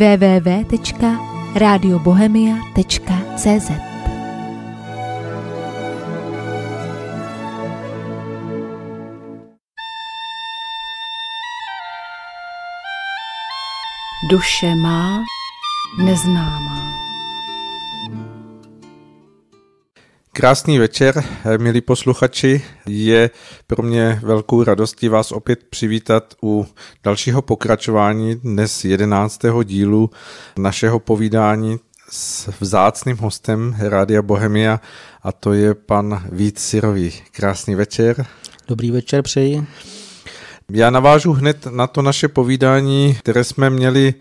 www.radiobohemia.cz Duše má neznámá. Krásný večer, eh, milí posluchači. Je pro mě velkou radostí vás opět přivítat u dalšího pokračování dnes 11. dílu našeho povídání s vzácným hostem Rádia Bohemia a to je pan Vít Sirový. Krásný večer. Dobrý večer přeji. Já navážu hned na to naše povídání, které jsme měli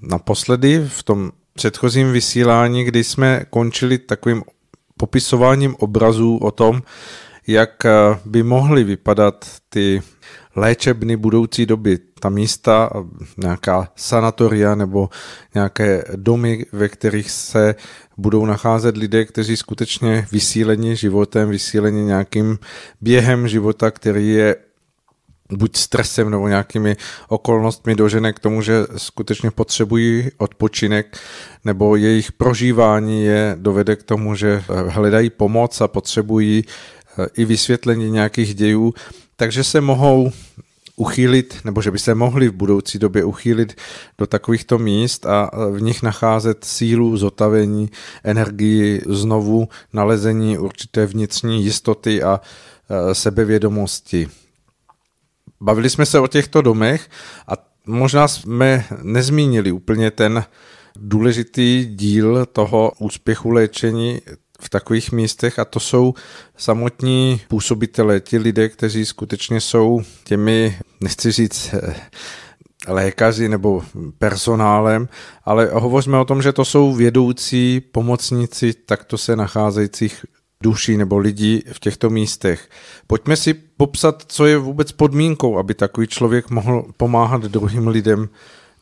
naposledy v tom předchozím vysílání, kdy jsme končili takovým popisováním obrazů o tom, jak eh, by mohly vypadat ty léčebny budoucí doby, ta místa, eh, nějaká sanatoria nebo nějaké domy, ve kterých se budou nacházet lidé, kteří skutečně vysíleni životem, vysíleni nějakým během života, který je buď stresem nebo nějakými okolnostmi dožene k tomu, že skutečně potřebují odpočinek, nebo jejich prožívání je dovede k tomu, že eh, hledají pomoc a potřebují eh, i vysvětlení nějakých dějů, takže se mohou uchýlit, nebo že by se mohli v budoucí době uchýlit do takovýchto míst a eh, v nich nacházet sílu, zotavení, energii, znovu nalezení určité vnitřní jistoty a sebevědomosti. Bavili jsme se o těchto domech a možná jsme nezmínili úplně ten důležitý díl toho úspěchu léčení v takových místech a to jsou samotní působitelé, ti lidé, kteří skutečně jsou těmi, nechci říct, eh, lékaři nebo personálem, ale hovoříme o tom, že to jsou vědoucí pomocníci takto se nacházejících duší nebo lidí v těchto místech. Pojďme si popsat, co je vůbec podmínkou, aby takový člověk mohl pomáhat druhým lidem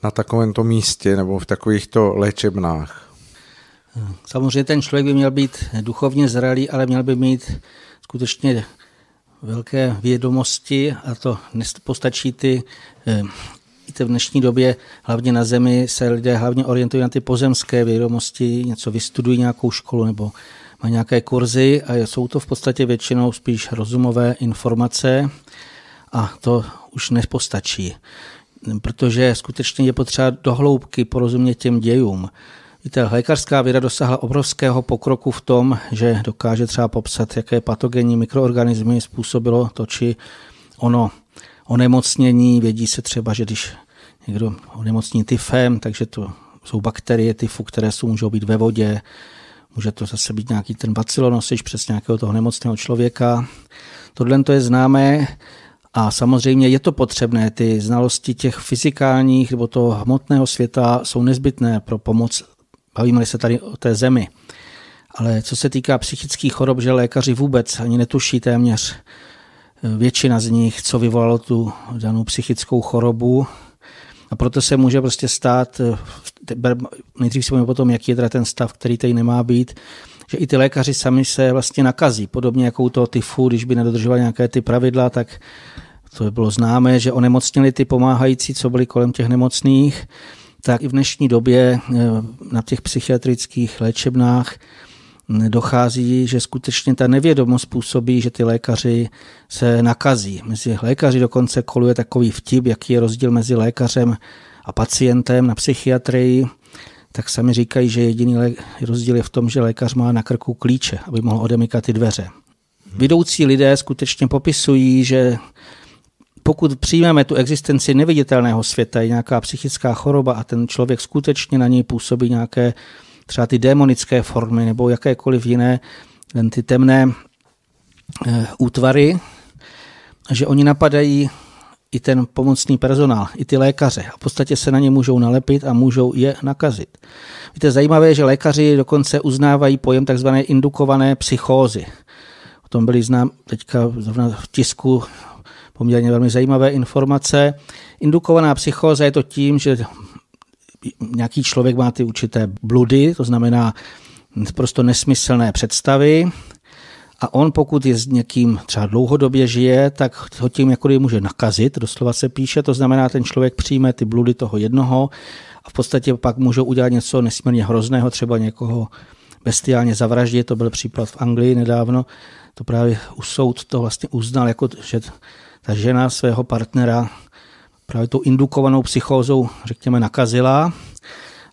na takovémto místě nebo v takovýchto léčebnách. Samozřejmě ten člověk by měl být duchovně zralý, ale měl by mít skutečně velké vědomosti a to postačí ty eh, i v dnešní době, hlavně na zemi, se lidé hlavně orientují na ty pozemské vědomosti, něco vystudují nějakou školu nebo má nějaké kurzy a jsou to v podstatě většinou spíš rozumové informace a to už nepostačí, protože skutečně je potřeba dohloubky porozumět těm dějům. Víte, lékařská věda dosáhla obrovského pokroku v tom, že dokáže třeba popsat, jaké patogenní mikroorganismy způsobilo to či ono onemocnění. Vědí se třeba, že když někdo onemocní tyfem, takže to jsou bakterie tyfu, které jsou, můžou být ve vodě, Může to zase být nějaký ten bacilonosič přes nějakého toho nemocného člověka. Tohle to je známé a samozřejmě je to potřebné. Ty znalosti těch fyzikálních nebo toho hmotného světa jsou nezbytné pro pomoc. Bavíme se tady o té zemi. Ale co se týká psychických chorob, že lékaři vůbec ani netuší téměř e, většina z nich, co vyvolalo tu danou psychickou chorobu, a proto se může prostě stát, eh, nejdřív si o tom, jaký je teda ten stav, který tady nemá být, že i ty lékaři sami se vlastně nakazí. Podobně jako u toho tyfu, když by nedodržovali nějaké ty pravidla, tak to by bylo známé, že onemocnili ty pomáhající, co byli kolem těch nemocných, tak i v dnešní době eh, na těch psychiatrických léčebnách dochází, že skutečně ta nevědomost způsobí, že ty lékaři se nakazí. Mezi lékaři dokonce koluje takový vtip, jaký je rozdíl mezi lékařem a pacientem na psychiatrii, tak sami říkají, že jediný rozdíl je v tom, že lékař má na krku klíče, aby mohl odemykat ty dveře. Vidoucí lidé skutečně popisují, že pokud přijmeme tu existenci neviditelného světa, je nějaká psychická choroba a ten člověk skutečně na něj působí nějaké třeba ty démonické formy nebo jakékoliv jiné ty temné eh, útvary, že oni napadají i ten pomocný personál, i ty lékaře. A v podstatě se na ně můžou nalepit a můžou je nakazit. Víte, zajímavé je, že lékaři dokonce uznávají pojem tzv. indukované psychózy. O tom byly znám teďka zrovna v tisku poměrně velmi zajímavé informace. Indukovaná psychóza je to tím, že nějaký člověk má ty určité bludy, to znamená prosto nesmyslné představy, a on, pokud je s někým třeba dlouhodobě žije, tak ho tím jako může nakazit, doslova se píše, to znamená, ten člověk přijme ty bludy toho jednoho a v podstatě pak můžou udělat něco nesmírně hrozného, třeba někoho bestiálně zavraždit, to byl případ v Anglii nedávno, to právě u soud to vlastně uznal, jako, že ta žena svého partnera právě tou indukovanou psychózou, řekněme, nakazila.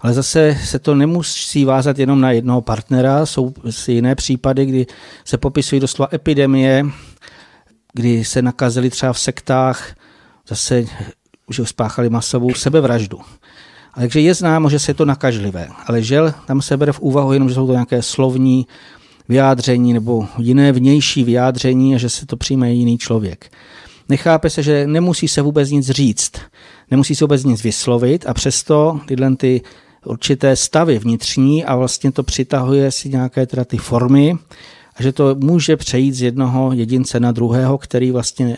Ale zase se to nemusí vázat jenom na jednoho partnera, jsou si jiné případy, kdy se popisují doslova epidemie, kdy se nakazili třeba v sektách, zase už spáchali masovou sebevraždu. A takže je známo, že se je to nakažlivé, ale žel tam se bere v úvahu jenom, že jsou to nějaké slovní vyjádření nebo jiné vnější vyjádření a že se to přijme jiný člověk nechápe se, že nemusí se vůbec nic říct, nemusí se vůbec nic vyslovit a přesto tyhle ty určité stavy vnitřní a vlastně to přitahuje si nějaké teda ty formy a že to může přejít z jednoho jedince na druhého, který vlastně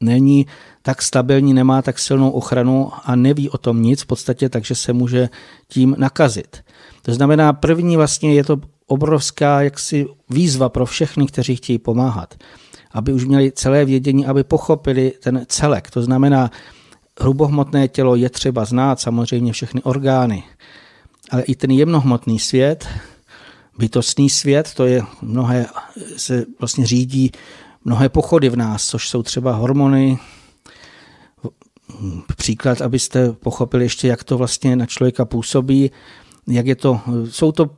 není tak stabilní, nemá tak silnou ochranu a neví o tom nic v podstatě, takže se může tím nakazit. To znamená, první vlastně je to obrovská jaksi výzva pro všechny, kteří chtějí pomáhat aby už měli celé vědění, aby pochopili ten celek. To znamená, hrubohmotné tělo je třeba znát, samozřejmě všechny orgány, ale i ten jemnohmotný svět, bytostný svět, to je mnohé, se vlastně řídí mnohé pochody v nás, což jsou třeba hormony, příklad, abyste pochopili ještě, jak to vlastně na člověka působí, jak je to, jsou to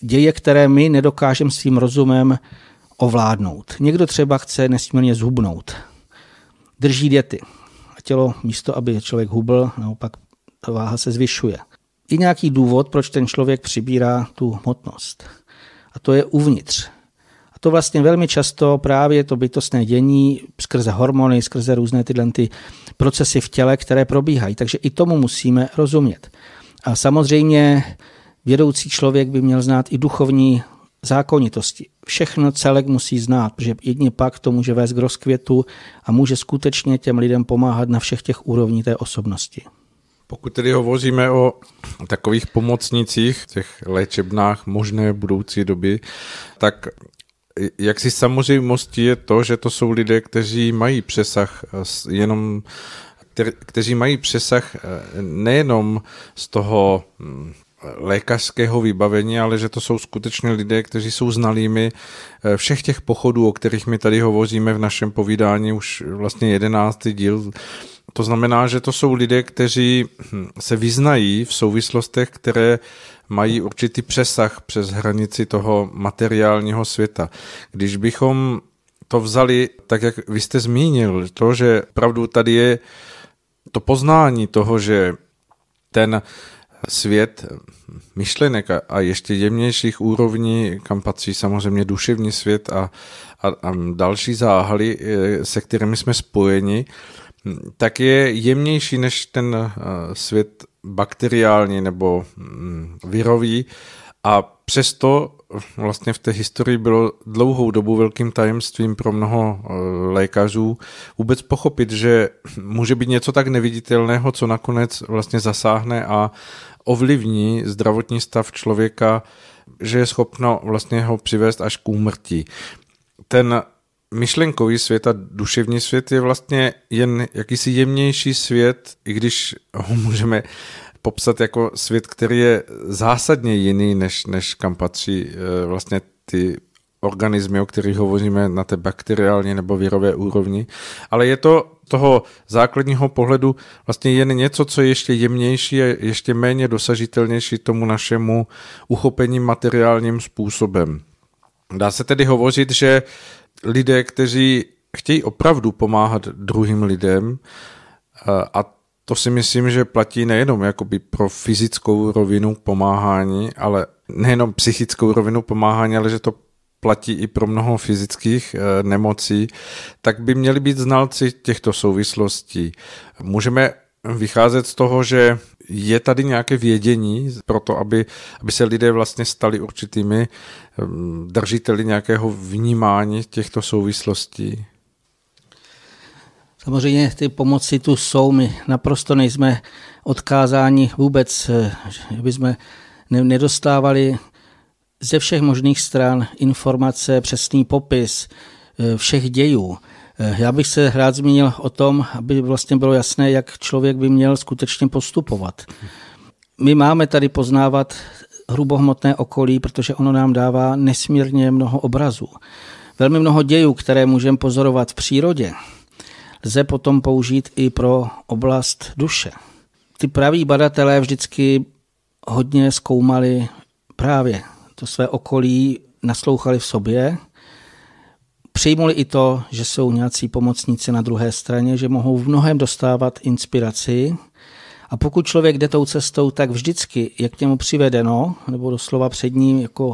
děje, které my nedokážeme svým rozumem ovládnout. Někdo třeba chce nesmírně zhubnout. Drží diety. A tělo místo, aby člověk hubl, naopak váha se zvyšuje. I nějaký důvod, proč ten člověk přibírá tu hmotnost. A to je uvnitř. A to vlastně velmi často právě to bytostné dění skrze hormony, skrze různé tyhle ty procesy v těle, které probíhají. Takže i tomu musíme rozumět. A samozřejmě vědoucí člověk by měl znát i duchovní zákonitosti. Všechno celek musí znát, protože jedině pak to může vést k rozkvětu a může skutečně těm lidem pomáhat na všech těch úrovních té osobnosti. Pokud tedy hovoříme o takových pomocnicích, těch léčebnách možné budoucí doby, tak jak si samozřejmostí je to, že to jsou lidé, kteří mají přesah jenom kteří mají přesah eh, nejenom z toho hm, lékařského vybavení, ale že to jsou skutečně lidé, kteří jsou znalými eh, všech těch pochodů, o kterých my tady hovoříme v našem povídání už vlastně jedenáctý díl. To znamená, že to jsou lidé, kteří hm, se vyznají v souvislostech, které mají určitý přesah přes hranici toho materiálního světa. Když bychom to vzali, tak jak vy jste zmínil, to, že pravdu tady je to poznání toho, že ten svět myšlenek a, a ještě jemnějších úrovní, kam patří samozřejmě duševní svět a, a, a další záhaly, eh, se kterými jsme spojeni, tak je jemnější než ten eh, svět bakteriální nebo mm, virový a přesto vlastně v té historii bylo dlouhou dobu velkým tajemstvím pro mnoho eh, lékařů vůbec pochopit, že může být něco tak neviditelného, co nakonec vlastně zasáhne a ovlivní zdravotní stav člověka, že je schopno vlastně ho přivést až k úmrtí. Ten myšlenkový svět a duševní svět je vlastně jen jakýsi jemnější svět, i když ho můžeme popsat jako svět, který je zásadně jiný, než, než kam patří eh, vlastně ty organismy, o kterých hovoříme na té bakteriální nebo virové úrovni, ale je to toho základního pohledu vlastně jen něco, co je ještě jemnější a ještě méně dosažitelnější tomu našemu uchopení materiálním způsobem. Dá se tedy hovořit, že lidé, kteří chtějí opravdu pomáhat druhým lidem eh, a to si myslím, že platí nejenom jakoby pro fyzickou rovinu pomáhání, ale nejenom psychickou rovinu pomáhání, ale že to platí i pro mnoho fyzických eh, nemocí, tak by měli být znalci těchto souvislostí. Můžeme vycházet z toho, že je tady nějaké vědění pro to, aby, aby se lidé vlastně stali určitými ehm, držiteli nějakého vnímání těchto souvislostí? Samozřejmě ty pomoci tu jsou, my naprosto nejsme odkázáni vůbec, že bychom nedostávali ze všech možných stran informace, přesný popis eh, všech dějů. Eh, já bych se rád zmínil o tom, aby vlastně bylo jasné, jak člověk by měl skutečně postupovat. My máme tady poznávat hrubohmotné okolí, protože ono nám dává nesmírně mnoho obrazů. Velmi mnoho dějů, které můžeme pozorovat v přírodě, lze potom použít i pro oblast duše. Ty praví badatelé vždycky hodně zkoumali právě to své okolí, naslouchali v sobě, přijmuli i to, že jsou nějací pomocníci na druhé straně, že mohou v mnohem dostávat inspiraci. A pokud člověk jde tou cestou, tak vždycky je k němu přivedeno, nebo doslova před ním jako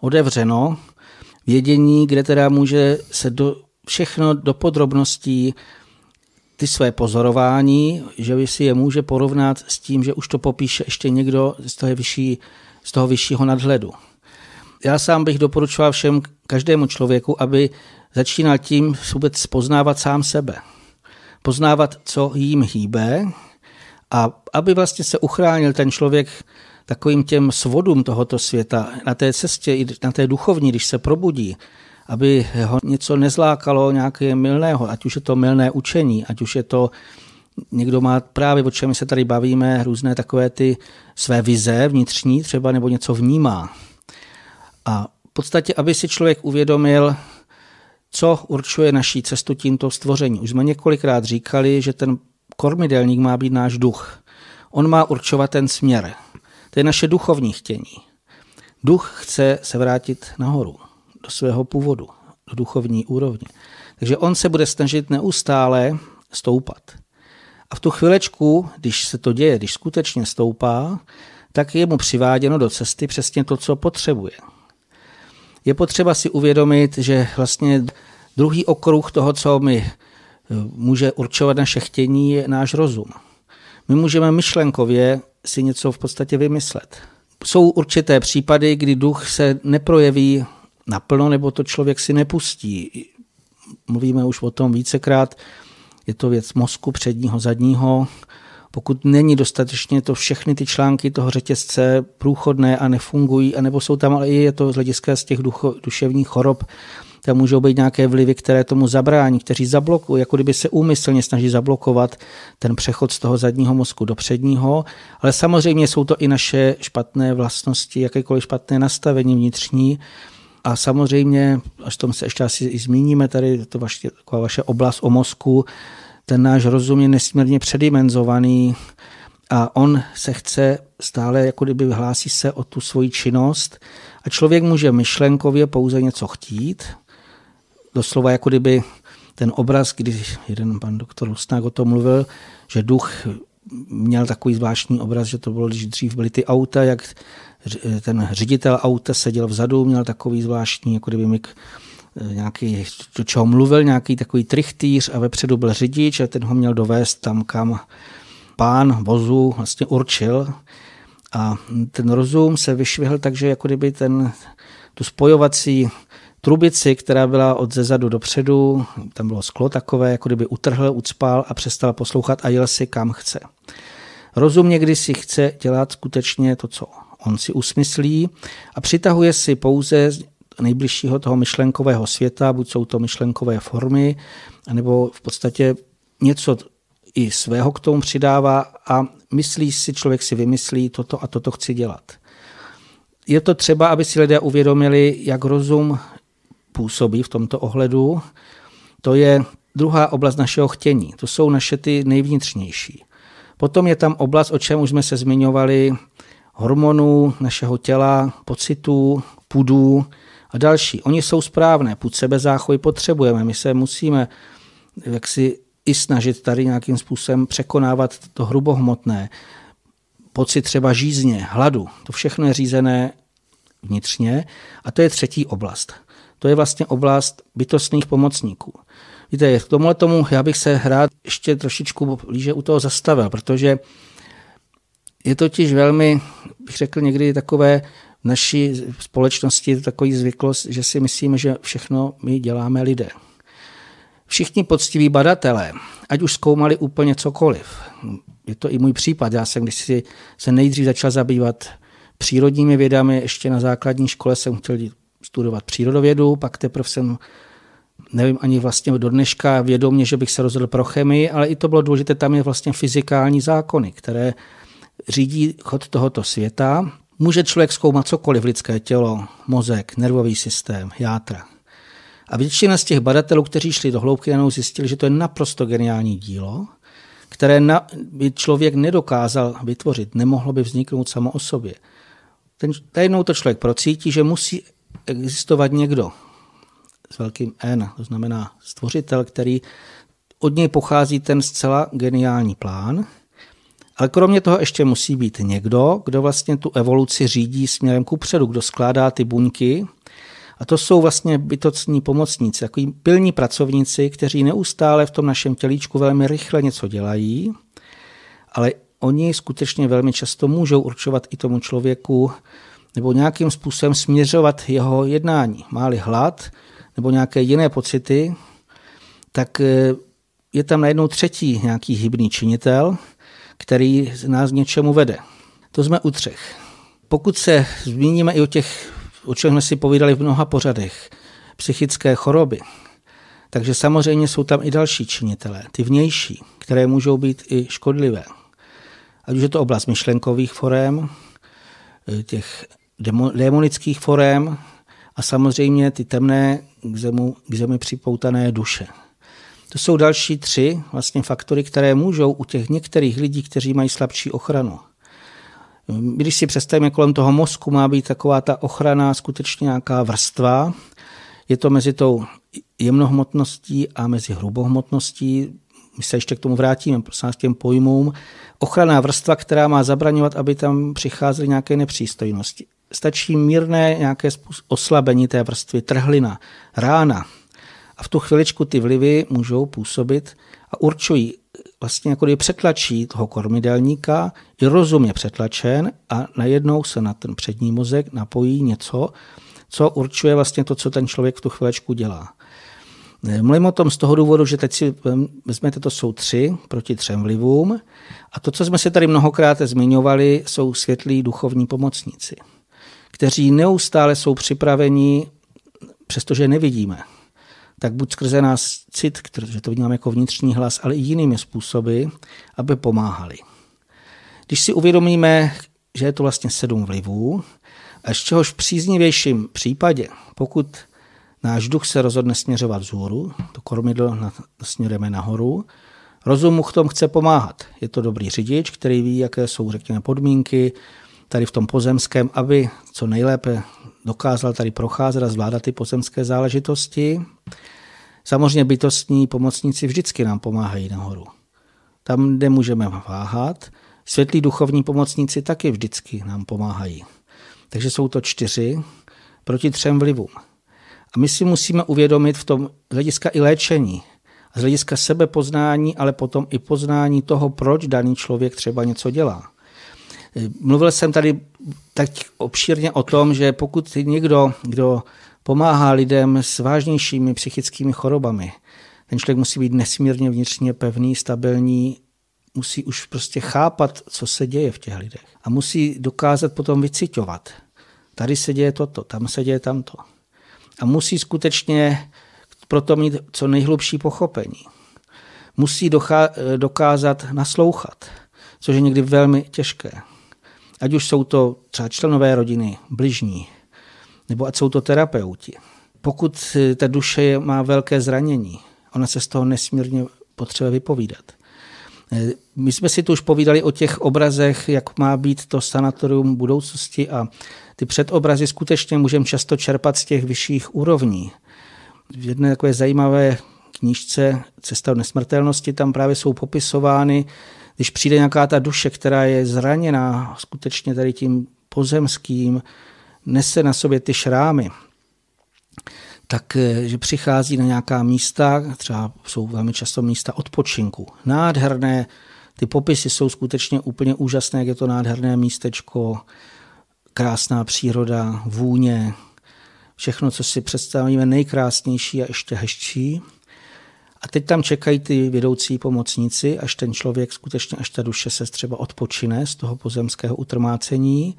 odevřeno, vědění, kde teda může se do, všechno do podrobností ty své pozorování, že si je může porovnat s tím, že už to popíše ještě někdo z toho, vyšší, z toho vyššího nadhledu. Já sám bych doporučoval všem, každému člověku, aby začínal tím vůbec poznávat sám sebe. Poznávat, co jim hýbe a aby vlastně se uchránil ten člověk takovým těm svodům tohoto světa na té cestě, i na té duchovní, když se probudí, aby ho něco nezlákalo nějaké milného, ať už je to milné učení, ať už je to někdo má právě, o čem se tady bavíme, různé takové ty své vize vnitřní třeba, nebo něco vnímá. A v podstatě, aby si člověk uvědomil, co určuje naší cestu tímto stvoření. Už jsme několikrát říkali, že ten kormidelník má být náš duch. On má určovat ten směr. To je naše duchovní chtění. Duch chce se vrátit nahoru do svého původu, do duchovní úrovně. Takže on se bude snažit neustále stoupat. A v tu chvilečku, když se to děje, když skutečně stoupá, tak je mu přiváděno do cesty přesně to, co potřebuje. Je potřeba si uvědomit, že vlastně druhý okruh toho, co mi eh, může určovat naše chtění, je náš rozum. My můžeme myšlenkově si něco v podstatě vymyslet. Jsou určité případy, kdy duch se neprojeví naplno, nebo to člověk si nepustí. Mluvíme už o tom vícekrát, je to věc mozku předního, zadního. Pokud není dostatečně to všechny ty články toho řetězce průchodné a nefungují, anebo jsou tam, ale je to z hlediska z těch ducho, duševních chorob, tam můžou být nějaké vlivy, které tomu zabrání, kteří zablokují, jako kdyby se úmyslně snaží zablokovat ten přechod z toho zadního mozku do předního, ale samozřejmě jsou to i naše špatné vlastnosti, jakékoliv špatné nastavení vnitřní, a samozřejmě, až tom se ještě asi i zmíníme, tady to vaše, taková vaše oblast o mozku, ten náš rozum je nesmírně předimenzovaný a on se chce stále, jako kdyby hlásí se o tu svoji činnost a člověk může myšlenkově pouze něco chtít, doslova jako kdyby ten obraz, když jeden pan doktor Lusnák o tom mluvil, že duch měl takový zvláštní obraz, že to bylo, když dřív byly ty auta, jak Eh, ten ředitel auta seděl vzadu, měl takový zvláštní, jako kdyby mik, eh, nějaký, do čeho mluvil, nějaký takový trichtýř a vepředu byl řidič a ten ho měl dovést tam, kam pán vozu vlastně určil. A ten rozum se vyšvihl takže jako kdyby ten, tu spojovací trubici, která byla od zezadu dopředu, tam bylo sklo takové, jako kdyby utrhl, ucpal a přestal poslouchat a jel si kam chce. Rozum někdy si chce dělat skutečně to, co on si usmyslí a přitahuje si pouze nejbližšího toho myšlenkového světa, buď jsou to myšlenkové formy, nebo v podstatě něco i svého k tomu přidává a myslí si, člověk si vymyslí toto a toto chci dělat. Je to třeba, aby si lidé uvědomili, jak rozum působí v tomto ohledu. To je druhá oblast našeho chtění. To jsou naše ty nejvnitřnější. Potom je tam oblast, o čem už jsme se zmiňovali, hormonů našeho těla, pocitů, pudů a další. Oni jsou správné, sebe záchovy potřebujeme, my se musíme jaksi i snažit tady nějakým způsobem překonávat to hrubohmotné, pocit třeba žízně, hladu, to všechno je řízené vnitřně a to je třetí oblast. To je vlastně oblast bytostných pomocníků. Víte, k tomuhle tomu já bych se rád ještě trošičku blíže u toho zastavil, protože je totiž velmi, bych řekl někdy takové v naší společnosti takový zvyklost, že si myslíme, že všechno my děláme lidé. Všichni poctiví badatelé, ať už zkoumali úplně cokoliv, je to i můj případ, já jsem, když si se nejdřív začal zabývat přírodními vědami, ještě na základní škole jsem chtěl studovat přírodovědu, pak teprve jsem, nevím ani vlastně do dneška vědomě, že bych se rozhodl pro chemii, ale i to bylo důležité, tam je vlastně fyzikální zákony, které řídí chod tohoto světa. Může člověk zkoumat cokoliv, lidské tělo, mozek, nervový systém, játra. A většina z těch badatelů, kteří šli do hloubky, jenom zjistili, že to je naprosto geniální dílo, které na, by člověk nedokázal vytvořit, nemohlo by vzniknout samo o sobě. Ten, tajnou to člověk procítí, že musí existovat někdo s velkým N, to znamená stvořitel, který od něj pochází ten zcela geniální plán – ale kromě toho ještě musí být někdo, kdo vlastně tu evoluci řídí směrem ku předu, kdo skládá ty buňky. A to jsou vlastně bytocní pomocníci, takový pilní pracovníci, kteří neustále v tom našem tělíčku velmi rychle něco dělají, ale oni skutečně velmi často můžou určovat i tomu člověku nebo nějakým způsobem směřovat jeho jednání. Máli hlad nebo nějaké jiné pocity, tak eh, je tam najednou třetí nějaký hybný činitel – který nás něčemu vede. To jsme u třech. Pokud se zmíníme i o těch, o čem jsme si povídali v mnoha pořadech, psychické choroby, takže samozřejmě jsou tam i další činitelé, ty vnější, které můžou být i škodlivé. Ať už je to oblast myšlenkových forem, těch démonických forem a samozřejmě ty temné k zemi, k zemi připoutané duše. To jsou další tři vlastně faktory, které můžou u těch některých lidí, kteří mají slabší ochranu. Když si představíme, kolem toho mozku má být taková ta ochrana skutečně nějaká vrstva. Je to mezi tou jemnohmotností a mezi hrubohmotností. My se ještě k tomu vrátíme, prosím s těm pojmům. Ochranná vrstva, která má zabraňovat, aby tam přicházely nějaké nepřístojnosti. Stačí mírné nějaké oslabení té vrstvy, trhlina, rána, a v tu chviličku ty vlivy můžou působit a určují, vlastně jako kdy přetlačí toho kormidelníka, je rozumně přetlačen a najednou se na ten přední mozek napojí něco, co určuje vlastně to, co ten člověk v tu chvilečku dělá. Mluvím o tom z toho důvodu, že teď si vezmete, to jsou tři proti třem vlivům. A to, co jsme si tady mnohokrát zmiňovali, jsou světlí duchovní pomocníci, kteří neustále jsou připraveni, přestože nevidíme, tak buď skrze nás cit, protože to vnímám jako vnitřní hlas, ale i jinými způsoby, aby pomáhali. Když si uvědomíme, že je to vlastně sedm vlivů, a z čehož v příznivějším případě, pokud náš duch se rozhodne směřovat vzhůru, to kormidlo směrujeme nahoru, rozum mu v tom chce pomáhat. Je to dobrý řidič, který ví, jaké jsou, řekněme, podmínky tady v tom pozemském, aby co nejlépe dokázal tady procházet a zvládat ty pozemské záležitosti. Samozřejmě bytostní pomocníci vždycky nám pomáhají nahoru. Tam, kde můžeme váhat, světlí duchovní pomocníci taky vždycky nám pomáhají. Takže jsou to čtyři proti třem vlivům. A my si musíme uvědomit v tom z hlediska i léčení, z hlediska sebepoznání, ale potom i poznání toho, proč daný člověk třeba něco dělá. Mluvil jsem tady tak obšírně o tom, že pokud někdo, kdo pomáhá lidem s vážnějšími psychickými chorobami, ten člověk musí být nesmírně vnitřně pevný, stabilní, musí už prostě chápat, co se děje v těch lidech a musí dokázat potom vycitovat. Tady se děje toto, tam se děje tamto. A musí skutečně proto mít co nejhlubší pochopení. Musí dokázat naslouchat, což je někdy velmi těžké ať už jsou to třeba členové rodiny, bližní, nebo ať jsou to terapeuti. Pokud eh, ta duše má velké zranění, ona se z toho nesmírně potřebuje vypovídat. Eh, my jsme si tu už povídali o těch obrazech, jak má být to sanatorium budoucnosti a ty předobrazy skutečně můžeme často čerpat z těch vyšších úrovní. V jedné takové zajímavé knížce Cesta do nesmrtelnosti tam právě jsou popisovány když přijde nějaká ta duše, která je zraněná skutečně tady tím pozemským, nese na sobě ty šrámy, tak eh, že přichází na nějaká místa, třeba jsou velmi často místa odpočinku. Nádherné, ty popisy jsou skutečně úplně úžasné, jak je to nádherné místečko, krásná příroda, vůně, všechno, co si představíme nejkrásnější a ještě hezčí. A teď tam čekají ty vedoucí pomocníci, až ten člověk skutečně, až ta duše se třeba odpočine z toho pozemského utrmácení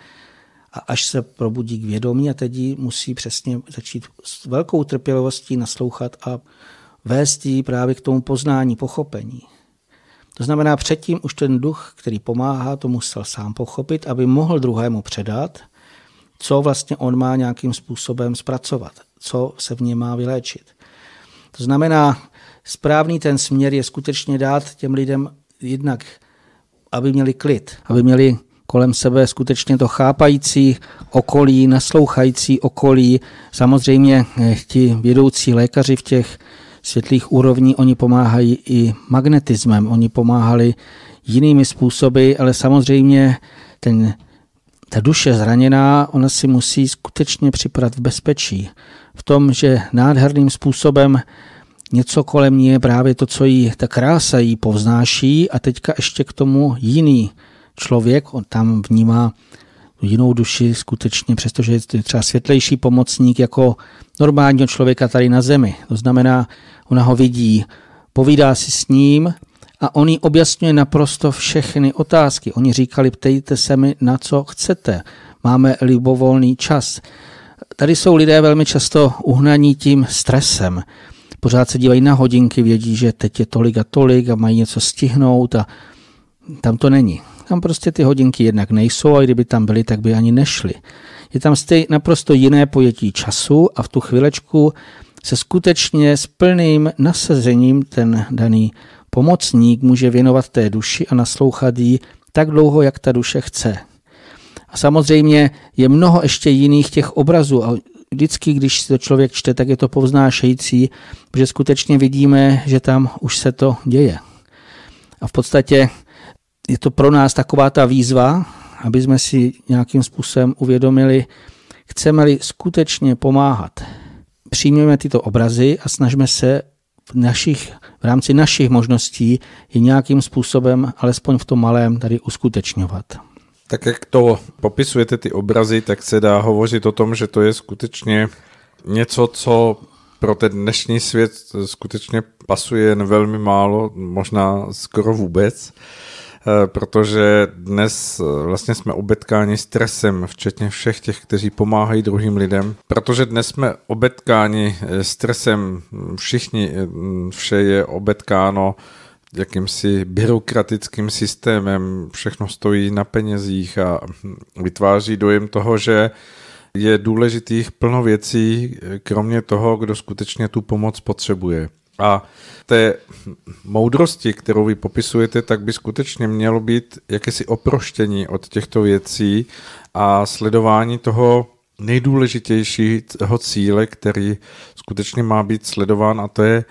a až se probudí k vědomí a teď musí přesně začít s velkou trpělivostí naslouchat a vést ji právě k tomu poznání, pochopení. To znamená, předtím už ten duch, který pomáhá, to musel sám pochopit, aby mohl druhému předat, co vlastně on má nějakým způsobem zpracovat, co se v něm má vyléčit. To znamená, správný ten směr je skutečně dát těm lidem jednak, aby měli klid, aby měli kolem sebe skutečně to chápající okolí, naslouchající okolí. Samozřejmě eh, ti vědoucí lékaři v těch světlých úrovní, oni pomáhají i magnetismem, oni pomáhali jinými způsoby, ale samozřejmě ten, ta duše zraněná, ona si musí skutečně připravit v bezpečí. V tom, že nádherným způsobem něco kolem ní je právě to, co jí ta krása jí povznáší a teďka ještě k tomu jiný člověk, on tam vnímá jinou duši skutečně, přestože je třeba světlejší pomocník jako normálního člověka tady na zemi. To znamená, ona ho vidí, povídá si s ním a on jí objasňuje naprosto všechny otázky. Oni říkali, ptejte se mi na co chcete, máme libovolný čas. Tady jsou lidé velmi často uhnaní tím stresem pořád se dívají na hodinky, vědí, že teď je tolik a tolik a mají něco stihnout a tam to není. Tam prostě ty hodinky jednak nejsou a kdyby tam byly, tak by ani nešly. Je tam stej, naprosto jiné pojetí času a v tu chvilečku se skutečně s plným nasazením ten daný pomocník může věnovat té duši a naslouchat jí tak dlouho, jak ta duše chce. A samozřejmě je mnoho ještě jiných těch obrazů a vždycky, když si to člověk čte, tak je to povznášející, protože skutečně vidíme, že tam už se to děje. A v podstatě je to pro nás taková ta výzva, aby jsme si nějakým způsobem uvědomili, chceme-li skutečně pomáhat, přijměme tyto obrazy a snažme se v, našich, v rámci našich možností je nějakým způsobem, alespoň v tom malém, tady uskutečňovat. Tak jak to popisujete ty obrazy, tak se dá hovořit o tom, že to je skutečně něco, co pro ten dnešní svět skutečně pasuje jen velmi málo, možná skoro vůbec, eh, protože dnes eh, vlastně jsme obetkáni stresem, včetně všech těch, kteří pomáhají druhým lidem, protože dnes jsme obetkáni eh, stresem, mm, všichni, mm, vše je obetkáno jakýmsi byrokratickým systémem, všechno stojí na penězích a vytváří dojem toho, že je důležitých plno věcí, kromě toho, kdo skutečně tu pomoc potřebuje. A té moudrosti, kterou vy popisujete, tak by skutečně mělo být jakési oproštění od těchto věcí a sledování toho nejdůležitějšího cíle, který skutečně má být sledován, a to je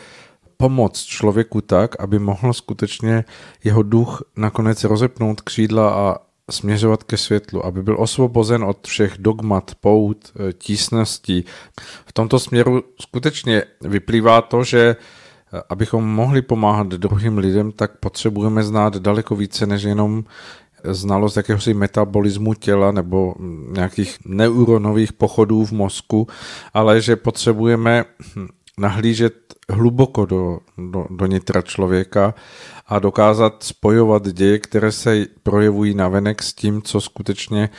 pomoct člověku tak, aby mohl skutečně jeho duch nakonec rozepnout křídla a směřovat ke světlu, aby byl osvobozen od všech dogmat, pout, eh, tísností. V tomto směru skutečně vyplývá to, že eh, abychom mohli pomáhat druhým lidem, tak potřebujeme znát daleko více než jenom eh, znalost jakéhosi metabolismu těla nebo hm, nějakých neuronových pochodů v mozku, ale že potřebujeme hm, nahlížet hluboko do, do, do nitra člověka a dokázat spojovat děje, které se projevují navenek s tím, co skutečně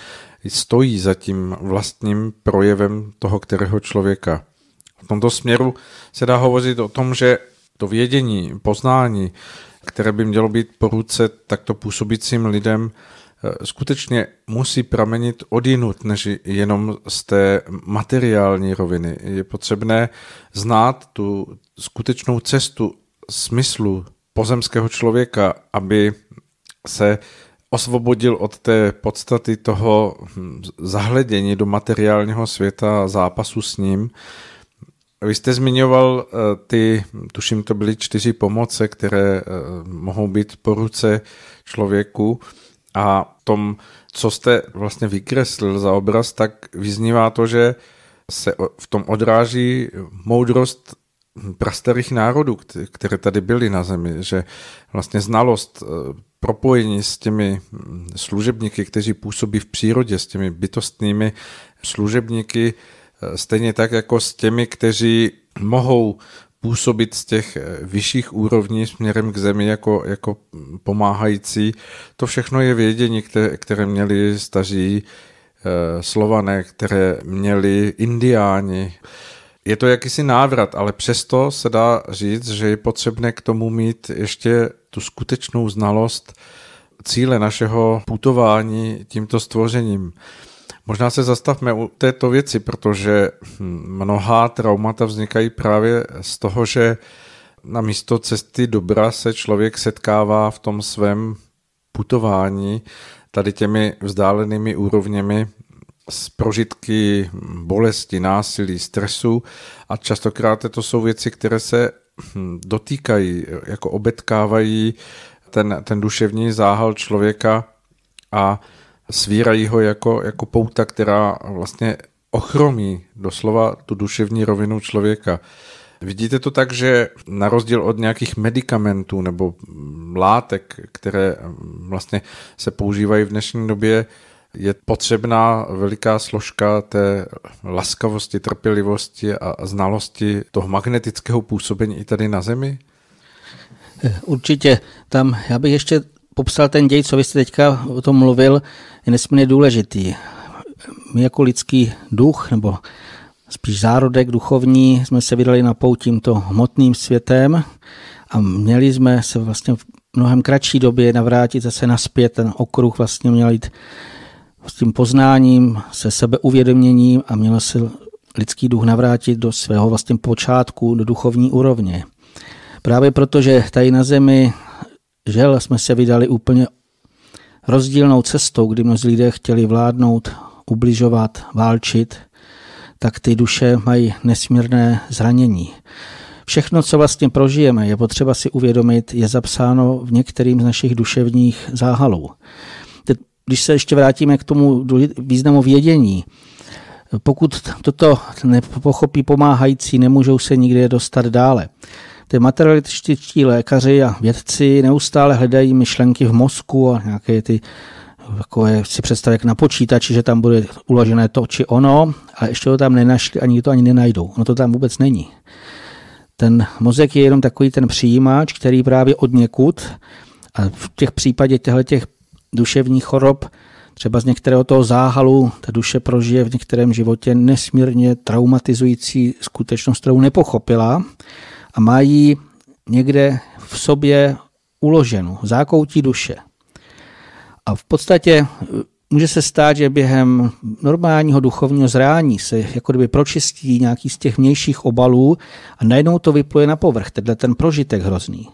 stojí za tím vlastním projevem toho kterého člověka. V tomto směru se dá hovořit o tom, že to vědění, poznání, které by mělo být po ruce takto působícím lidem, Eh, skutečně musí pramenit odinut, než jenom z té materiální roviny. Je potřebné znát tu skutečnou cestu smyslu pozemského člověka, aby se osvobodil od té podstaty toho hm, zahledění do materiálního světa a zápasu s ním. Vy jste zmiňoval eh, ty, tuším, to byly čtyři pomoce, které eh, mohou být po ruce člověku. A tom, co jste vlastně vykreslil za obraz, tak vyznívá to, že se v tom odráží moudrost prastarých národů, které tady byly na zemi, že vlastně znalost e, propojení s těmi mm, služebníky, kteří působí v přírodě, s těmi bytostnými služebníky, e, stejně tak jako s těmi, kteří mohou působit z těch eh, vyšších úrovní směrem k zemi jako, jako pomáhající. To všechno je vědění, které, které měli staří eh, slované, které měli indiáni. Je to jakýsi návrat, ale přesto se dá říct, že je potřebné k tomu mít ještě tu skutečnou znalost cíle našeho putování tímto stvořením. Možná se zastavme u této věci, protože mnohá traumata vznikají právě z toho, že na místo cesty dobra se člověk setkává v tom svém putování tady těmi vzdálenými úrovněmi z prožitky bolesti, násilí, stresu a častokrát to jsou věci, které se dotýkají, jako obetkávají ten, ten duševní záhal člověka a svírají ho jako, jako pouta, která vlastně ochromí doslova tu duševní rovinu člověka. Vidíte to tak, že na rozdíl od nějakých medicamentů nebo látek, které vlastně se používají v dnešní době, je potřebná veliká složka té laskavosti, trpělivosti a znalosti toho magnetického působení i tady na Zemi? Určitě tam, já bych ještě popsal ten děj, co vy jste teďka o tom mluvil, je nesmírně důležitý. My jako lidský duch, nebo spíš zárodek duchovní, jsme se vydali na pout tímto hmotným světem a měli jsme se vlastně v mnohem kratší době navrátit zase naspět. Ten okruh vlastně měl jít s tím poznáním, se sebeuvědoměním a měl se lidský duch navrátit do svého vlastně počátku, do duchovní úrovně. Právě proto, že tady na zemi Žel jsme se vydali úplně rozdílnou cestou, kdy mnozí lidé chtěli vládnout, ubližovat, válčit, tak ty duše mají nesmírné zranění. Všechno, co vlastně prožijeme, je potřeba si uvědomit, je zapsáno v některým z našich duševních záhalů. Teď, když se ještě vrátíme k tomu významu vědění, pokud toto nepochopí pomáhající, nemůžou se nikde dostat dále. Ty materialističtí lékaři a vědci neustále hledají myšlenky v mozku a nějaké ty je, si představit jak na počítači, že tam bude uložené to či ono, ale ještě to tam nenašli, ani to ani nenajdou. Ono to tam vůbec není. Ten mozek je jenom takový ten přijímáč, který právě od někud a v těch případě těchto těch duševních chorob třeba z některého toho záhalu ta duše prožije v některém životě nesmírně traumatizující skutečnost, kterou nepochopila a mají někde v sobě uloženu, zákoutí duše. A v podstatě e, může se stát, že během normálního duchovního zrání se jako kdyby pročistí nějaký z těch vnějších obalů a najednou to vypluje na povrch, Tedy ten prožitek hrozný.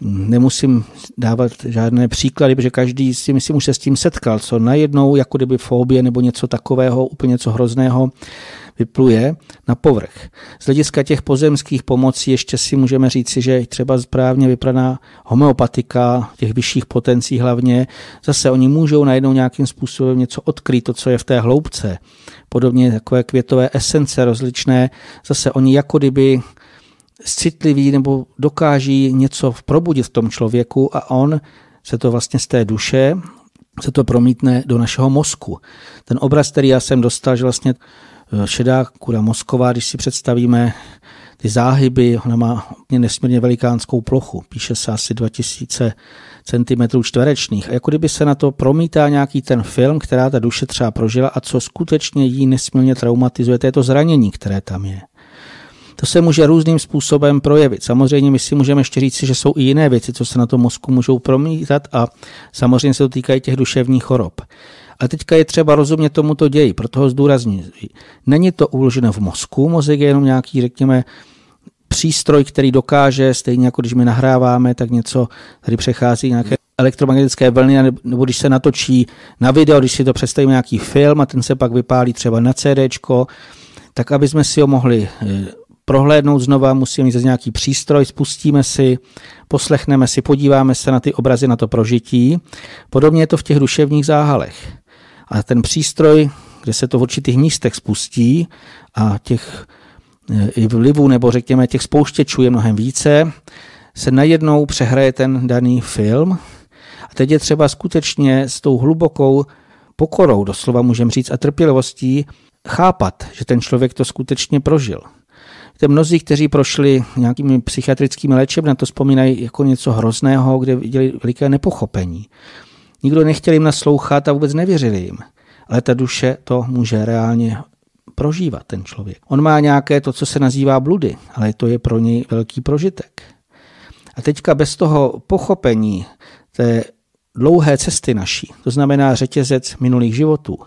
Nemusím dávat žádné příklady, protože každý si myslím už se s tím setkal, co najednou jako kdyby fobie nebo něco takového, úplně něco hrozného vypluje na povrch. Z hlediska těch pozemských pomocí ještě si můžeme říci, že třeba správně vypraná homeopatika, těch vyšších potencí hlavně, zase oni můžou najednou nějakým způsobem něco odkryt, to, co je v té hloubce. Podobně takové květové esence rozličné, zase oni jako kdyby citliví nebo dokáží něco probudit v tom člověku a on se to vlastně z té duše se to promítne do našeho mozku. Ten obraz, který já jsem dostal, že vlastně Eh, šedá kura mozková, když si představíme ty záhyby, ona má nesmírně velikánskou plochu, píše se asi 2000 cm čtverečných. A jako kdyby se na to promítá nějaký ten film, která ta duše třeba prožila a co skutečně jí nesmírně traumatizuje, to je to zranění, které tam je. To se může různým způsobem projevit. Samozřejmě my si můžeme ještě říct, že jsou i jiné věci, co se na tom mozku můžou promítat a samozřejmě se to týká i těch duševních chorob. A teďka je třeba rozumět tomuto ději, proto ho zdůrazňuji. Není to uloženo v mozku, mozek je jenom nějaký, řekněme, přístroj, který dokáže, stejně jako když my nahráváme, tak něco tady přechází nějaké elektromagnetické vlny, nebo když se natočí na video, když si to představíme nějaký film a ten se pak vypálí třeba na CD, tak aby jsme si ho mohli eh, prohlédnout znova, musíme mít nějaký přístroj, spustíme si, poslechneme si, podíváme se na ty obrazy, na to prožití. Podobně je to v těch duševních záhalech. A ten přístroj, kde se to v určitých místech spustí a těch eh, vlivů nebo řekněme těch spouštěčů je mnohem více, se najednou přehraje ten daný film. A teď je třeba skutečně s tou hlubokou pokorou, doslova můžeme říct, a trpělivostí chápat, že ten člověk to skutečně prožil. Ten mnozí, kteří prošli nějakými psychiatrickými léčebnami, to vzpomínají jako něco hrozného, kde viděli veliké nepochopení. Nikdo nechtěl jim naslouchat a vůbec nevěřili jim. Ale ta duše to může reálně prožívat ten člověk. On má nějaké to, co se nazývá bludy, ale to je pro něj velký prožitek. A teďka bez toho pochopení té dlouhé cesty naší, to znamená řetězec minulých životů,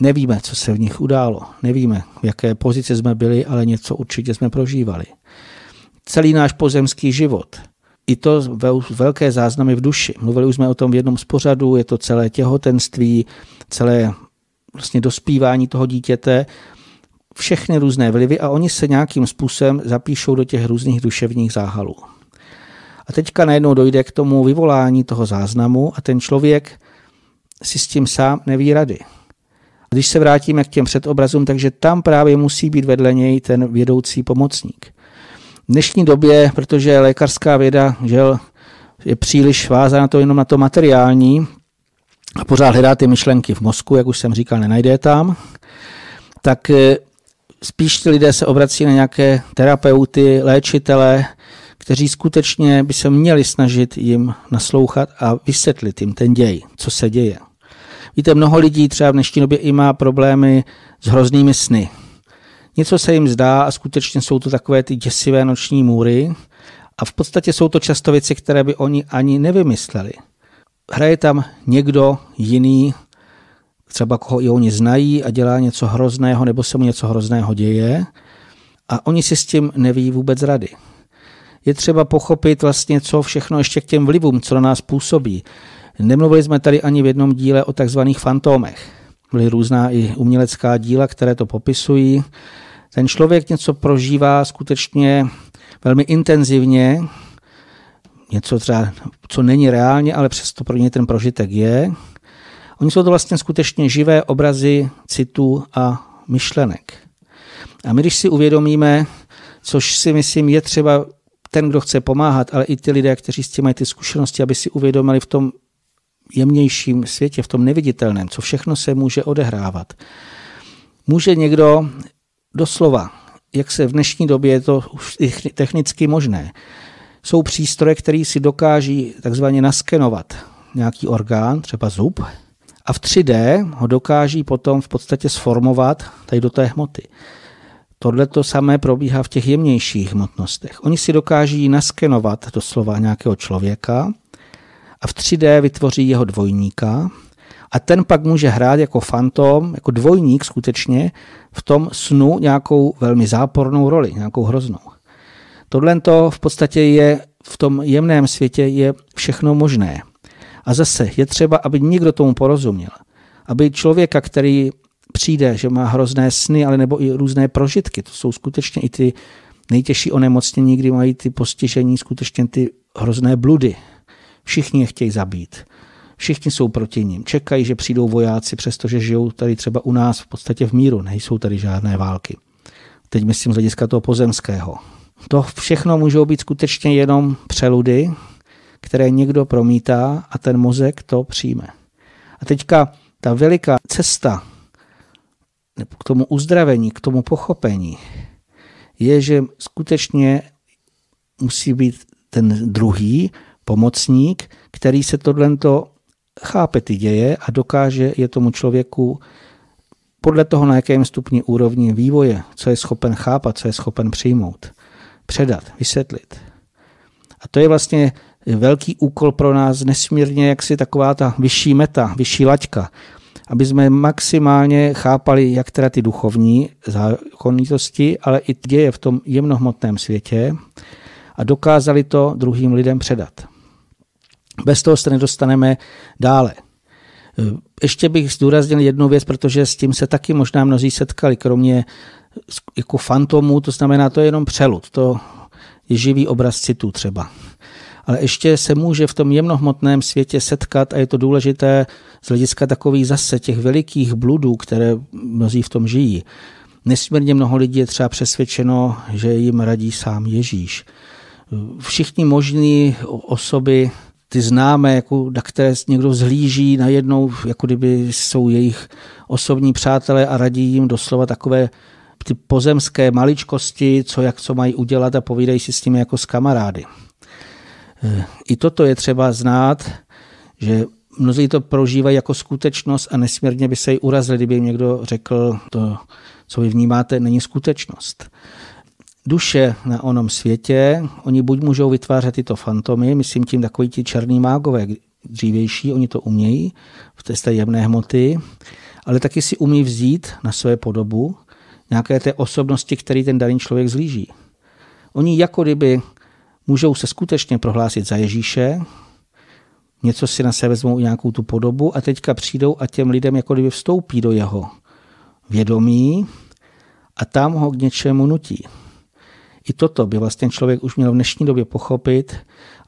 nevíme, co se v nich událo, nevíme, v jaké pozici jsme byli, ale něco určitě jsme prožívali. Celý náš pozemský život, i to velké záznamy v duši. Mluvili už jsme o tom v jednom z pořadů, je to celé těhotenství, celé vlastně dospívání toho dítěte, všechny různé vlivy a oni se nějakým způsobem zapíšou do těch různých duševních záhalů. A teďka najednou dojde k tomu vyvolání toho záznamu a ten člověk si s tím sám neví rady. Když se vrátíme k těm předobrazům, takže tam právě musí být vedle něj ten vědoucí pomocník v dnešní době, protože lékařská věda žel, je příliš vázána to jenom na to materiální a pořád hledá ty myšlenky v mozku, jak už jsem říkal, nenajde tam, tak eh, spíš ty lidé se obrací na nějaké terapeuty, léčitele, kteří skutečně by se měli snažit jim naslouchat a vysvětlit jim ten děj, co se děje. Víte, mnoho lidí třeba v dnešní době i má problémy s hroznými sny něco se jim zdá a skutečně jsou to takové ty děsivé noční můry a v podstatě jsou to často věci, které by oni ani nevymysleli. Hraje tam někdo jiný, třeba koho i oni znají a dělá něco hrozného nebo se mu něco hrozného děje a oni si s tím neví vůbec rady. Je třeba pochopit vlastně, co všechno ještě k těm vlivům, co na nás působí. Nemluvili jsme tady ani v jednom díle o takzvaných fantómech byly různá i umělecká díla, které to popisují. Ten člověk něco prožívá skutečně velmi intenzivně, něco třeba, co není reálně, ale přesto pro ně ten prožitek je. Oni jsou to vlastně skutečně živé obrazy citů a myšlenek. A my, když si uvědomíme, což si myslím je třeba ten, kdo chce pomáhat, ale i ty lidé, kteří s tím mají ty zkušenosti, aby si uvědomili v tom jemnějším světě, v tom neviditelném, co všechno se může odehrávat. Může někdo doslova, jak se v dnešní době je to už technicky možné, jsou přístroje, které si dokáží takzvaně naskenovat nějaký orgán, třeba zub, a v 3D ho dokáží potom v podstatě sformovat tady do té hmoty. Tohle to samé probíhá v těch jemnějších hmotnostech. Oni si dokáží naskenovat doslova nějakého člověka a v 3D vytvoří jeho dvojníka a ten pak může hrát jako fantom, jako dvojník skutečně, v tom snu nějakou velmi zápornou roli, nějakou hroznou. Tohle to v podstatě je v tom jemném světě je všechno možné. A zase je třeba, aby nikdo tomu porozuměl. Aby člověka, který přijde, že má hrozné sny, ale nebo i různé prožitky, to jsou skutečně i ty nejtěžší onemocnění, kdy mají ty postižení skutečně ty hrozné bludy, Všichni je chtějí zabít. Všichni jsou proti ním. Čekají, že přijdou vojáci, přestože žijou tady třeba u nás v podstatě v míru. Nejsou tady žádné války. Teď myslím z hlediska toho pozemského. To všechno můžou být skutečně jenom přeludy, které někdo promítá a ten mozek to přijme. A teďka ta veliká cesta k tomu uzdravení, k tomu pochopení, je, že skutečně musí být ten druhý pomocník, který se tohle chápe ty děje a dokáže je tomu člověku podle toho, na jakém stupni úrovni vývoje, co je schopen chápat, co je schopen přijmout, předat, vysvětlit. A to je vlastně velký úkol pro nás, nesmírně jaksi taková ta vyšší meta, vyšší laťka, aby jsme maximálně chápali jak teda ty duchovní zákonitosti, ale i děje v tom jemnohmotném světě a dokázali to druhým lidem předat. Bez toho se nedostaneme dále. Ještě bych zdůraznil jednu věc, protože s tím se taky možná mnozí setkali, kromě jako fantomů, to znamená, to je jenom přelud, to je živý obraz citů třeba. Ale ještě se může v tom jemnohmotném světě setkat a je to důležité z hlediska takových zase těch velikých bludů, které mnozí v tom žijí. Nesmírně mnoho lidí je třeba přesvědčeno, že jim radí sám Ježíš. Všichni možní osoby ty známé, jako, na které někdo zhlíží najednou, jako kdyby jsou jejich osobní přátelé a radí jim doslova takové ty pozemské maličkosti, co jak co mají udělat a povídají si s nimi jako s kamarády. Eh, I toto je třeba znát, že mnozí to prožívají jako skutečnost a nesmírně by se jí urazili, kdyby jim někdo řekl, to, co vy vnímáte, není skutečnost duše na onom světě, oni buď můžou vytvářet tyto fantomy, myslím tím takový ti černý mágové dřívější, oni to umějí v té, té jemné hmoty, ale taky si umí vzít na své podobu nějaké té osobnosti, který ten daný člověk zlíží. Oni jako kdyby můžou se skutečně prohlásit za Ježíše, něco si na sebe vezmou nějakou tu podobu a teďka přijdou a těm lidem jako kdyby vstoupí do jeho vědomí a tam ho k něčemu nutí. I toto by vlastně člověk už měl v dnešní době pochopit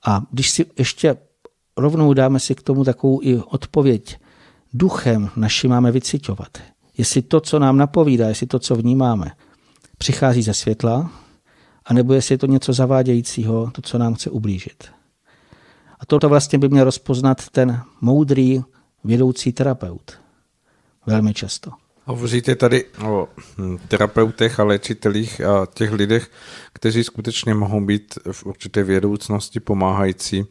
a když si ještě rovnou dáme si k tomu takovou i odpověď, duchem naši máme vycitovat. Jestli to, co nám napovídá, jestli to, co vnímáme, přichází ze světla, anebo jestli je to něco zavádějícího, to, co nám chce ublížit. A toto vlastně by měl rozpoznat ten moudrý, vědoucí terapeut. Velmi často. Hovoříte tady o hm, terapeutech a léčitelích a těch lidech, kteří skutečně mohou být v určité vědoucnosti pomáhající.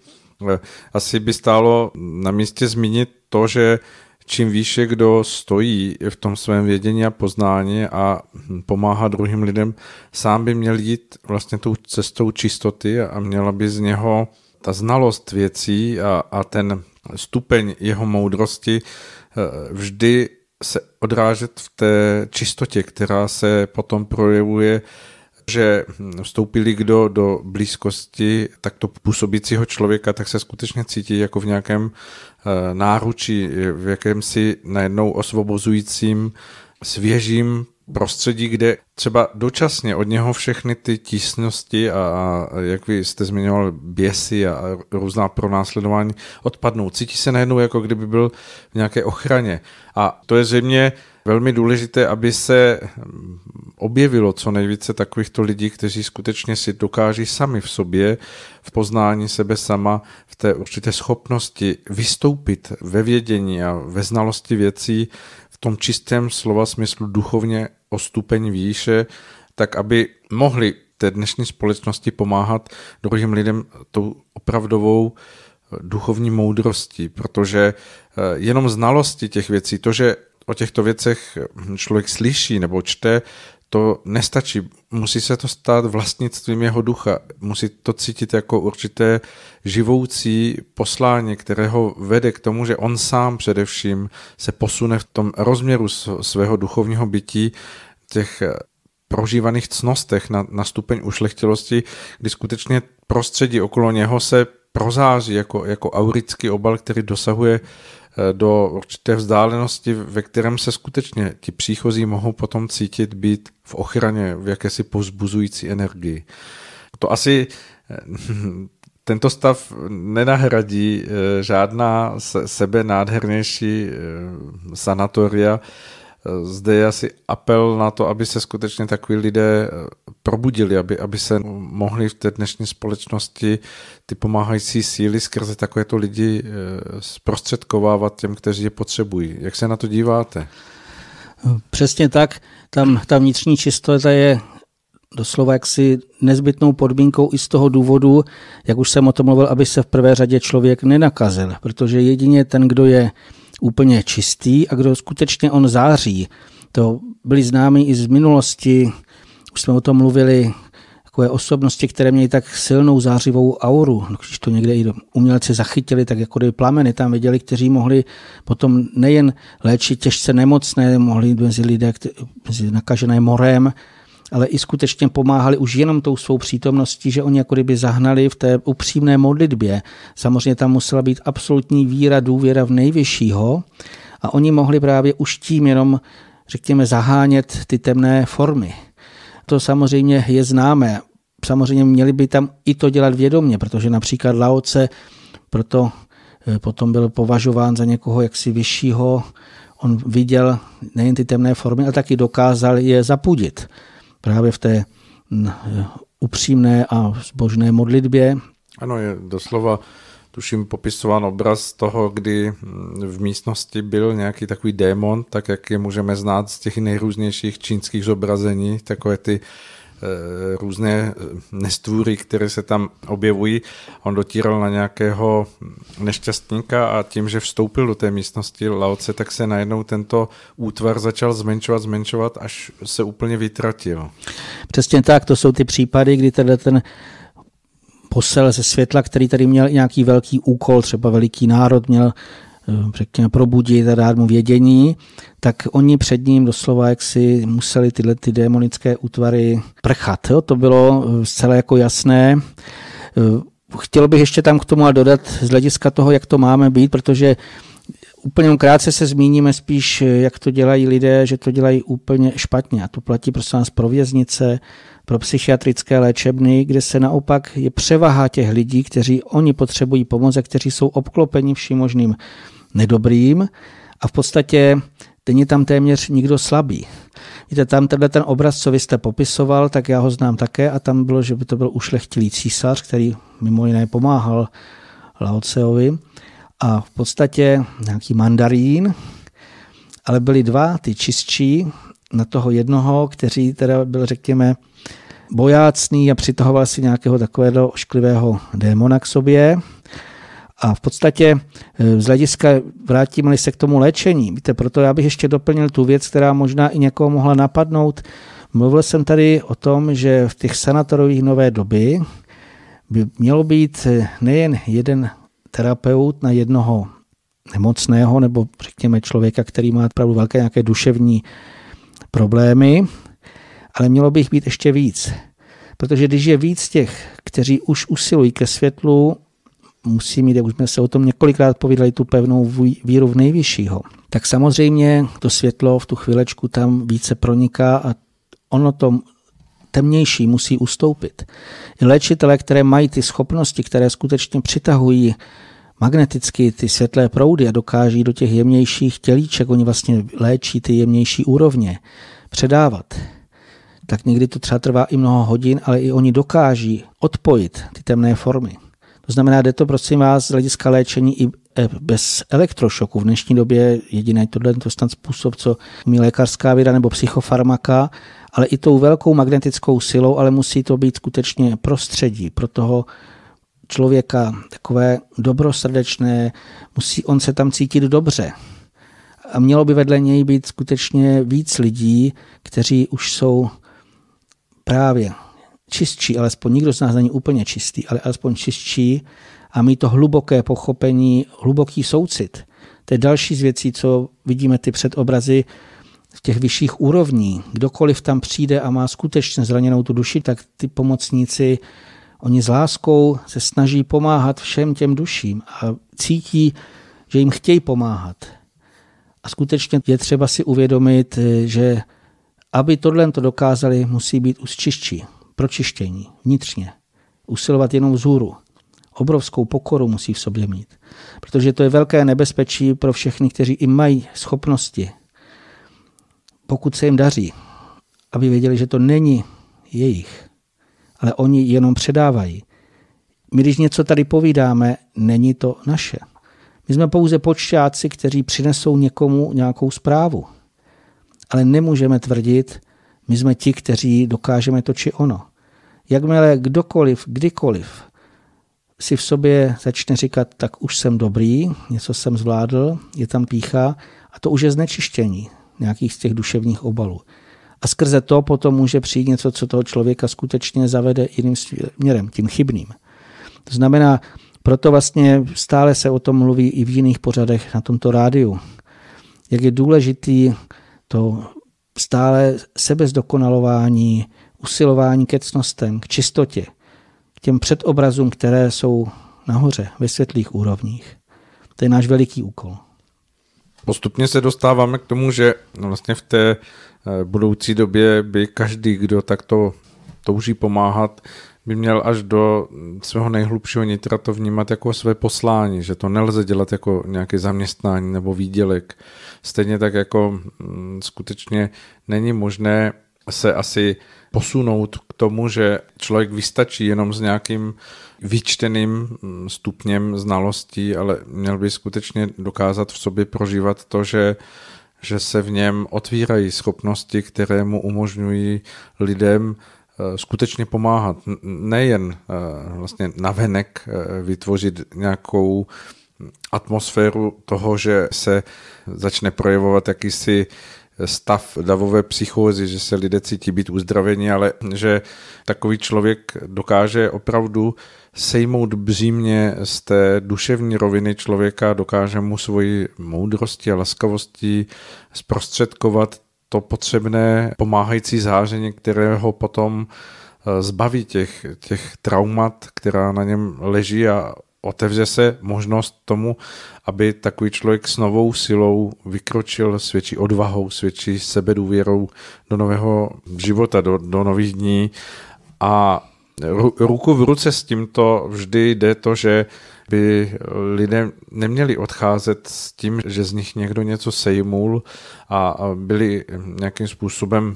E, asi by stálo na místě zmínit to, že čím výše kdo stojí v tom svém vědění a poznání a hm, pomáhá druhým lidem, sám by měl jít vlastně tou cestou čistoty a měla by z něho ta znalost věcí a, a ten stupeň jeho moudrosti e, vždy se odrážet v té čistotě, která se potom projevuje, že vstoupili kdo do blízkosti takto působícího člověka, tak se skutečně cítí jako v nějakém eh, náručí, v jakémsi najednou osvobozujícím, svěžím prostředí, kde třeba dočasně od něho všechny ty tísnosti a, a jak vy jste zmiňoval, běsy a, různá pronásledování odpadnou. Cítí se najednou, jako kdyby byl v nějaké ochraně. A to je zřejmě velmi důležité, aby se mm, objevilo co nejvíce takovýchto lidí, kteří skutečně si dokáží sami v sobě, v poznání sebe sama, v té určité schopnosti vystoupit ve vědění a ve znalosti věcí tom čistém slova smyslu duchovně o stupeň výše, tak aby mohli té dnešní společnosti pomáhat druhým lidem tou opravdovou eh, duchovní moudrostí, protože eh, jenom znalosti těch věcí, to, že o těchto věcech člověk slyší nebo čte, to nestačí. Musí se to stát vlastnictvím jeho ducha. Musí to cítit jako určité živoucí poslání, kterého vede k tomu, že on sám především se posune v tom rozměru svého duchovního bytí těch eh, prožívaných cnostech na, na stupeň ušlechtilosti, kdy skutečně prostředí okolo něho se prozáří jako, jako aurický obal, který dosahuje eh, do určité vzdálenosti, ve kterém se skutečně ti příchozí mohou potom cítit být v ochraně, v jakési povzbuzující energii. To asi eh, tento stav nenahradí eh, žádná sebe nádhernější eh, sanatoria. Eh, zde je asi apel na to, aby se skutečně takový lidé probudili, aby, aby se mohli v té dnešní společnosti ty pomáhající síly skrze takovéto lidi zprostředkovávat těm, kteří je potřebují. Jak se na to díváte? Přesně tak. Tam ta vnitřní čistota je doslova jaksi nezbytnou podmínkou i z toho důvodu, jak už jsem o tom mluvil, aby se v prvé řadě člověk nenakazil, protože jedině ten, kdo je úplně čistý a kdo skutečně on září, to byli známi i z minulosti, už jsme o tom mluvili, takové osobnosti, které měly tak silnou zářivou auru, no, když to někde i umělci zachytili, tak jako kdyby plameny tam viděli, kteří mohli potom nejen léčit těžce nemocné, mohli mezi lidé mezi nakažené morem, ale i skutečně pomáhali už jenom tou svou přítomností, že oni jako kdyby zahnali v té upřímné modlitbě. Samozřejmě tam musela být absolutní víra, důvěra v nejvyššího a oni mohli právě už tím jenom, řekněme, zahánět ty temné formy. To samozřejmě je známé. Samozřejmě měli by tam i to dělat vědomě, protože například Laoce proto eh, potom byl považován za někoho jaksi vyššího, on viděl nejen ty temné formy, ale taky dokázal je zapudit právě v té upřímné a zbožné modlitbě. Ano, je doslova tuším popisován obraz toho, kdy v místnosti byl nějaký takový démon, tak jak je můžeme znát z těch nejrůznějších čínských zobrazení, takové ty Eh, různé eh, nestvůry, které se tam objevují. On dotíral na nějakého nešťastníka a tím, že vstoupil do té místnosti Laoce, tak se najednou tento útvar začal zmenšovat, zmenšovat, až se úplně vytratil. Přesně tak, to jsou ty případy, kdy tenhle ten posel ze světla, který tady měl nějaký velký úkol, třeba veliký národ měl Eh, řekněme, probudit a dát mu vědění, tak oni před ním doslova jak si museli tyhle ty démonické útvary prchat. Jo? To bylo eh, zcela jako jasné. Eh, chtěl bych ještě tam k tomu dodat z hlediska toho, jak to máme být, protože Úplně krátce se zmíníme spíš, jak to dělají lidé, že to dělají úplně špatně. A to platí prostě nás pro věznice, pro psychiatrické léčebny, kde se naopak je převaha těch lidí, kteří oni potřebují pomoc a kteří jsou obklopeni vším možným nedobrým. A v podstatě ten je tam téměř nikdo slabý. Víte, tam tenhle ten obraz, co vy jste popisoval, tak já ho znám také a tam bylo, že by to byl ušlechtilý císař, který mimo jiné pomáhal Laoceovi a v podstatě nějaký mandarín, ale byli dva, ty čistší, na toho jednoho, kteří teda byl, řekněme, bojácný a přitahoval si nějakého takového ošklivého démona k sobě. A v podstatě e, z hlediska vrátíme se k tomu léčení. Víte, proto já bych ještě doplnil tu věc, která možná i někoho mohla napadnout. Mluvil jsem tady o tom, že v těch sanatorových nové doby by mělo být e, nejen jeden terapeut na jednoho nemocného nebo řekněme člověka, který má opravdu velké nějaké duševní problémy, ale mělo by jich být ještě víc. Protože když je víc těch, kteří už usilují ke světlu, musí mít, jak už jsme se o tom několikrát povídali, tu pevnou víru v nejvyššího, tak samozřejmě to světlo v tu chvilečku tam více proniká a ono to temnější musí ustoupit. I léčitelé, které mají ty schopnosti, které skutečně přitahují magneticky ty světlé proudy a dokáží do těch jemnějších tělíček, oni vlastně léčí ty jemnější úrovně, předávat. Tak někdy to třeba trvá i mnoho hodin, ale i oni dokáží odpojit ty temné formy. To znamená, jde to prosím vás z hlediska léčení i e, bez elektrošoku. V dnešní době jediný tohle to snad způsob, co umí lékařská věda nebo psychofarmaka, ale i tou velkou magnetickou silou, ale musí to být skutečně prostředí pro toho člověka, takové dobrosrdečné, musí on se tam cítit dobře. A mělo by vedle něj být skutečně víc lidí, kteří už jsou právě čistší, alespoň nikdo z nás není úplně čistý, ale alespoň čistší a mít to hluboké pochopení, hluboký soucit. To je další z věcí, co vidíme ty předobrazy, z těch vyšších úrovní, kdokoliv tam přijde a má skutečně zraněnou tu duši, tak ty pomocníci, oni s láskou se snaží pomáhat všem těm duším a cítí, že jim chtějí pomáhat. A skutečně je třeba si uvědomit, že aby tohle to dokázali, musí být usčiščí, pročištění, vnitřně. Usilovat jenom vzhůru. Obrovskou pokoru musí v sobě mít. Protože to je velké nebezpečí pro všechny, kteří i mají schopnosti, pokud se jim daří, aby věděli, že to není jejich, ale oni jenom předávají. My, když něco tady povídáme, není to naše. My jsme pouze počtáci, kteří přinesou někomu nějakou zprávu. Ale nemůžeme tvrdit, my jsme ti, kteří dokážeme to či ono. Jakmile kdokoliv, kdykoliv si v sobě začne říkat, tak už jsem dobrý, něco jsem zvládl, je tam pícha a to už je znečištění nějakých z těch duševních obalů. A skrze to potom může přijít něco, co toho člověka skutečně zavede jiným směrem, tím chybným. To znamená, proto vlastně stále se o tom mluví i v jiných pořadech na tomto rádiu. Jak je důležitý to stále sebezdokonalování, usilování ke cnostem, k čistotě, k těm předobrazům, které jsou nahoře, ve světlých úrovních. To je náš veliký úkol. Postupně se dostáváme k tomu, že no, vlastně v té eh, budoucí době by každý, kdo takto touží pomáhat, by měl až do svého nejhlubšího nitra to vnímat jako své poslání, že to nelze dělat jako nějaké zaměstnání nebo výdělek. Stejně tak jako mm, skutečně není možné se asi posunout k tomu, že člověk vystačí jenom s nějakým vyčteným mm, stupněm znalostí, ale měl by skutečně dokázat v sobě prožívat to, že že se v něm otvírají schopnosti, které mu umožňují lidem eh, skutečně pomáhat. Nejen eh, vlastně navenek eh, vytvořit nějakou mm, atmosféru toho, že se začne projevovat jakýsi stav davové psychózy, že se lidé cítí být uzdraveni, ale že takový člověk dokáže opravdu sejmout břímně z té duševní roviny člověka, dokáže mu svoji moudrosti a laskavostí zprostředkovat to potřebné pomáhající záření, které ho potom eh, zbaví těch, těch traumat, která na něm leží a otevře se možnost tomu, aby takový člověk s novou silou vykročil s větší odvahou, s větší sebedůvěrou do nového života, do, do nových dní. A ruku v ruce s tímto vždy jde to, že by lidé neměli odcházet s tím, že z nich někdo něco sejmul a byli nějakým způsobem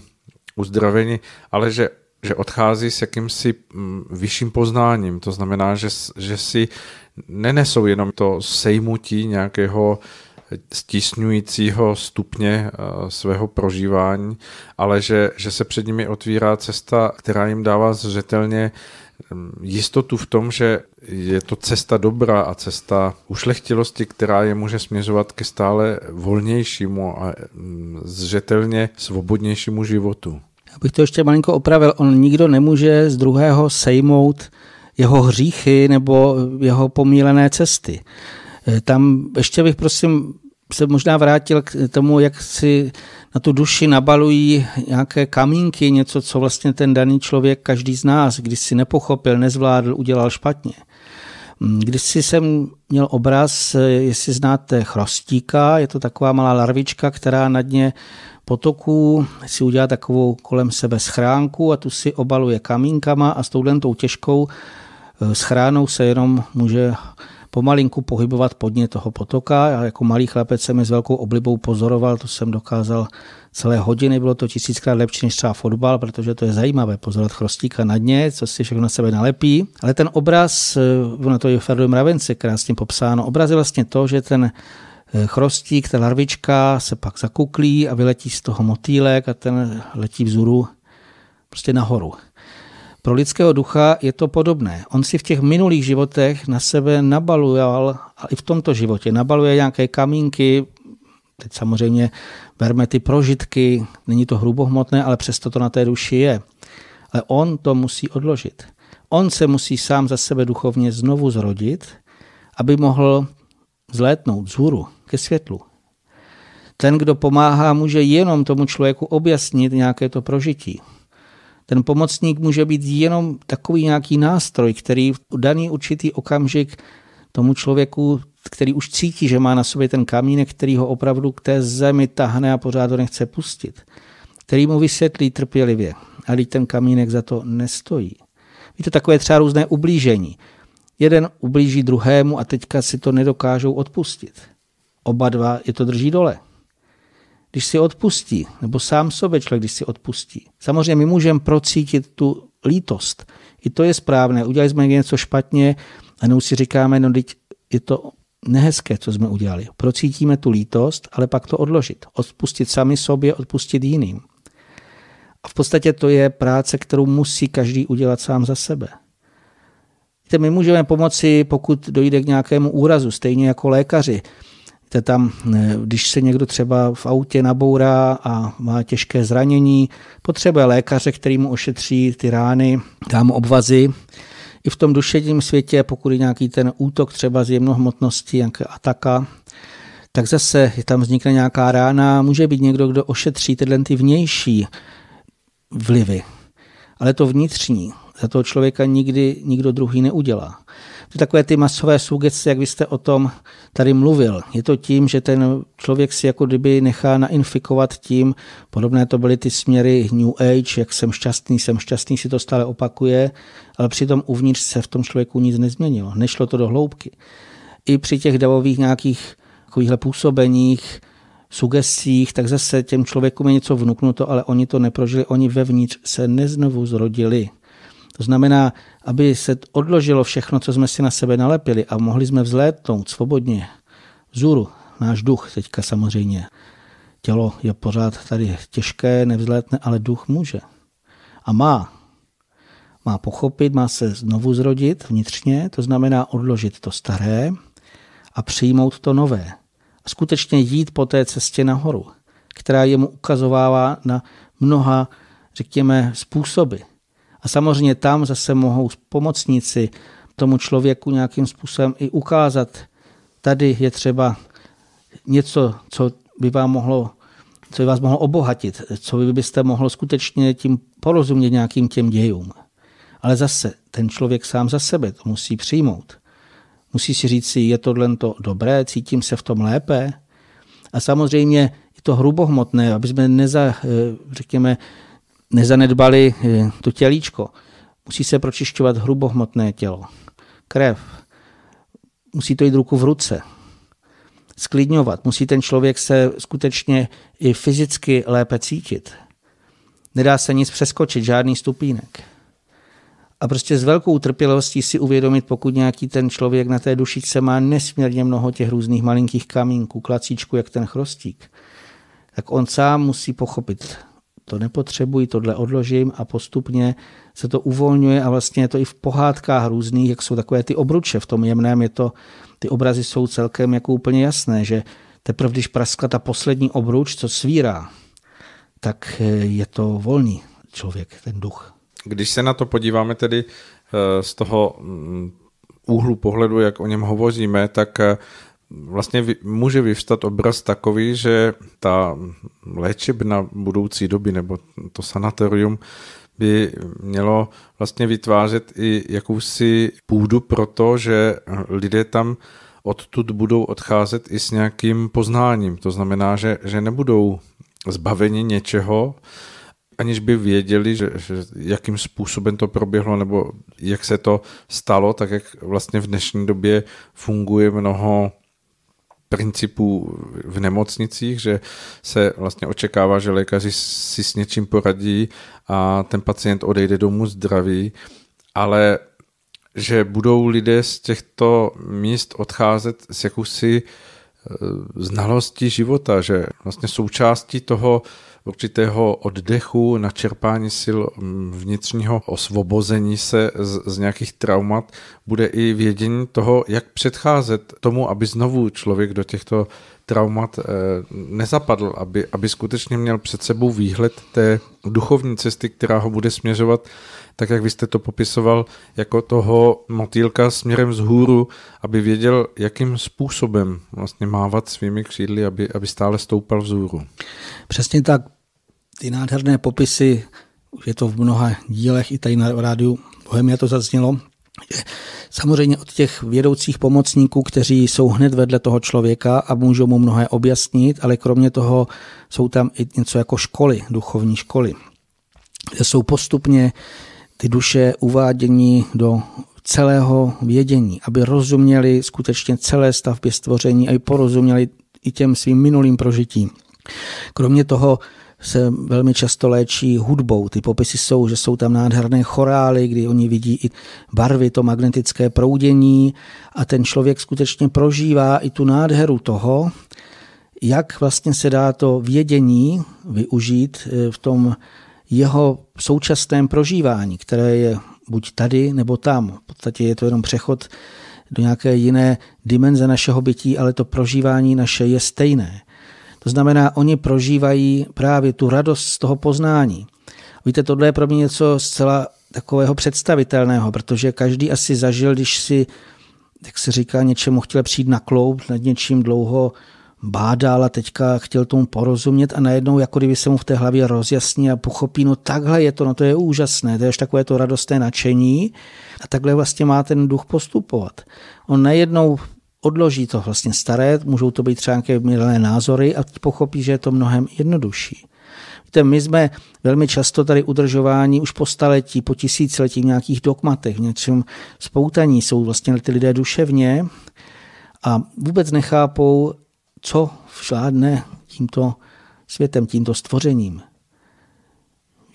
uzdraveni, ale že že odchází s jakýmsi mm, vyšším poznáním. To znamená, že, že si nenesou jenom to sejmutí nějakého stisňujícího stupně eh, svého prožívání, ale že, že se před nimi otvírá cesta, která jim dává zřetelně mm, jistotu v tom, že je to cesta dobrá a cesta ušlechtilosti, která je může směřovat ke stále volnějšímu a mm, zřetelně svobodnějšímu životu abych to ještě malinko opravil, on nikdo nemůže z druhého sejmout jeho hříchy nebo jeho pomílené cesty. E, tam ještě bych prosím se možná vrátil k tomu, jak si na tu duši nabalují nějaké kamínky, něco, co vlastně ten daný člověk, každý z nás, když si nepochopil, nezvládl, udělal špatně. Mm, když si jsem měl obraz, e, jestli znáte chrostíka, je to taková malá larvička, která na dně potoků si udělá takovou kolem sebe schránku a tu si obaluje kamínkama a s tou těžkou eh, schránou se jenom může pomalinku pohybovat podně toho potoka. Já jako malý chlapec jsem je s velkou oblibou pozoroval, to jsem dokázal celé hodiny, bylo to tisíckrát lepší než třeba fotbal, protože to je zajímavé pozorovat chrostíka na dně, co si všechno na sebe nalepí. Ale ten obraz, eh, na to je Ferdu Mravence krásně popsáno, obraz je vlastně to, že ten Eh, chrostík, ta larvička se pak zakuklí a vyletí z toho motýlek a ten letí vzhůru prostě nahoru. Pro lidského ducha je to podobné. On si v těch minulých životech na sebe nabaloval, a i v tomto životě, nabaluje nějaké kamínky, teď samozřejmě berme ty prožitky, není to hrubohmotné, ale přesto to na té duši je. Ale on to musí odložit. On se musí sám za sebe duchovně znovu zrodit, aby mohl vzlétnout vzhůru ke světlu. Ten, kdo pomáhá, může jenom tomu člověku objasnit nějaké to prožití. Ten pomocník může být jenom takový nějaký nástroj, který v daný určitý okamžik tomu člověku, který už cítí, že má na sobě ten kamínek, který ho opravdu k té zemi tahne a pořád ho nechce pustit, který mu vysvětlí trpělivě, a ten kamínek za to nestojí. Víte, takové třeba různé ublížení jeden ublíží druhému a teďka si to nedokážou odpustit. Oba dva je to drží dole. Když si odpustí, nebo sám sobě člověk, když si odpustí. Samozřejmě my můžeme procítit tu lítost. I to je správné. Udělali jsme něco špatně a jenom si říkáme, no teď je to nehezké, co jsme udělali. Procítíme tu lítost, ale pak to odložit. Odpustit sami sobě, odpustit jiným. A v podstatě to je práce, kterou musí každý udělat sám za sebe. My můžeme pomoci, pokud dojde k nějakému úrazu, stejně jako lékaři. Víte, tam, eh, když se někdo třeba v autě nabourá a má těžké zranění, potřebuje lékaře, který mu ošetří ty rány, dá mu obvazy. I v tom duševním světě, pokud je nějaký ten útok třeba z jemnohmotnosti, nějaká ataka, tak zase je tam vznikne nějaká rána, může být někdo, kdo ošetří tyhle ty vnější vlivy. Ale to vnitřní, za toho člověka nikdy nikdo druhý neudělá. To takové ty masové sugestice, jak vy jste o tom tady mluvil, je to tím, že ten člověk si jako kdyby nechá nainfikovat tím, podobné to byly ty směry New Age, jak jsem šťastný, jsem šťastný, si to stále opakuje, ale přitom uvnitř se v tom člověku nic nezměnilo, nešlo to do hloubky. I při těch davových nějakých takovýchhle působeních, sugestích, tak zase těm člověkům je něco vnuknuto, ale oni to neprožili, oni vevnitř se neznovu zrodili. To znamená, aby se odložilo všechno, co jsme si na sebe nalepili a mohli jsme vzlétnout svobodně. Vzůru, náš duch teďka samozřejmě. Tělo je pořád tady těžké, nevzlétne, ale duch může. A má. Má pochopit, má se znovu zrodit vnitřně, to znamená odložit to staré a přijmout to nové. A skutečně jít po té cestě nahoru, která jemu ukazovává na mnoha, řekněme, způsoby – a samozřejmě tam zase mohou pomocníci tomu člověku nějakým způsobem i ukázat, tady je třeba něco, co by vám mohlo co by vás mohlo obohatit, co by byste mohlo skutečně tím porozumět nějakým těm dějům. Ale zase ten člověk sám za sebe to musí přijmout. Musí si říct si, je tohle to dobré, cítím se v tom lépe. A samozřejmě i to hrubohmotné, aby jsme neza, eh, řekněme, nezanedbali eh, to tělíčko. Musí se pročišťovat hrubohmotné tělo, krev, musí to jít ruku v ruce, sklidňovat, musí ten člověk se skutečně i fyzicky lépe cítit. Nedá se nic přeskočit, žádný stupínek. A prostě s velkou trpělivostí si uvědomit, pokud nějaký ten člověk na té dušičce má nesmírně mnoho těch různých malinkých kamínků, klacíčku, jak ten chrostík, tak on sám musí pochopit, to nepotřebuji, tohle odložím a postupně se to uvolňuje a vlastně je to i v pohádkách různých, jak jsou takové ty obruče v tom jemném, je to, ty obrazy jsou celkem jako úplně jasné, že teprve když praskla ta poslední obruč, co svírá, tak eh, je to volný člověk, ten duch. Když se na to podíváme tedy eh, z toho mm, úhlu pohledu, jak o něm hovoříme, tak eh, vlastně může vyvstat obraz takový, že ta léčebna budoucí doby nebo to sanatorium by mělo vlastně vytvářet i jakousi půdu pro to, že lidé tam odtud budou odcházet i s nějakým poznáním. To znamená, že, že nebudou zbaveni něčeho, aniž by věděli, že, že jakým způsobem to proběhlo nebo jak se to stalo, tak jak vlastně v dnešní době funguje mnoho principů v nemocnicích, že se vlastně očekává, že lékaři si s něčím poradí a ten pacient odejde domů zdravý, ale že budou lidé z těchto míst odcházet s jakousi eh, znalostí života, že vlastně součástí toho určitého oddechu, načerpání sil mm, vnitřního osvobození se z, z nějakých traumat, bude i vědění toho, jak předcházet tomu, aby znovu člověk do těchto traumat eh, nezapadl, aby, aby skutečně měl před sebou výhled té duchovní cesty, která ho bude směřovat, tak jak vy jste to popisoval, jako toho motýlka směrem z hůru, aby věděl, jakým způsobem vlastně mávat svými křídly, aby, aby stále stoupal vzhůru. Přesně tak ty nádherné popisy, už je to v mnoha dílech, i tady na rádiu Bohemia to zaznělo, Samozřejmě od těch vědoucích pomocníků, kteří jsou hned vedle toho člověka a můžou mu mnohé objasnit, ale kromě toho jsou tam i něco jako školy, duchovní školy, kde jsou postupně ty duše uvádění do celého vědění, aby rozuměli skutečně celé stavbě stvoření, a i porozuměli i těm svým minulým prožitím. Kromě toho se velmi často léčí hudbou. Ty popisy jsou, že jsou tam nádherné chorály, kdy oni vidí i barvy, to magnetické proudění a ten člověk skutečně prožívá i tu nádheru toho, jak vlastně se dá to vědění využít eh, v tom jeho současném prožívání, které je buď tady nebo tam. V podstatě je to jenom přechod do nějaké jiné dimenze našeho bytí, ale to prožívání naše je stejné. To znamená, oni prožívají právě tu radost z toho poznání. Víte, tohle je pro mě něco zcela takového představitelného, protože každý asi zažil, když si, jak se říká, něčemu chtěl přijít na kloub, nad něčím dlouho bádal a teďka chtěl tomu porozumět a najednou, jako kdyby se mu v té hlavě rozjasní a pochopí, no takhle je to, no to je úžasné, to je až takové to radostné nadšení a takhle vlastně má ten duch postupovat. On najednou odloží to vlastně staré, můžou to být třeba nějaké milé názory a pochopí, že je to mnohem jednodušší. Víte, my jsme velmi často tady udržování už po staletí, po tisíciletí v nějakých dogmatech, v něčem spoutaní jsou vlastně ty lidé duševně a vůbec nechápou, co vládne tímto světem, tímto stvořením.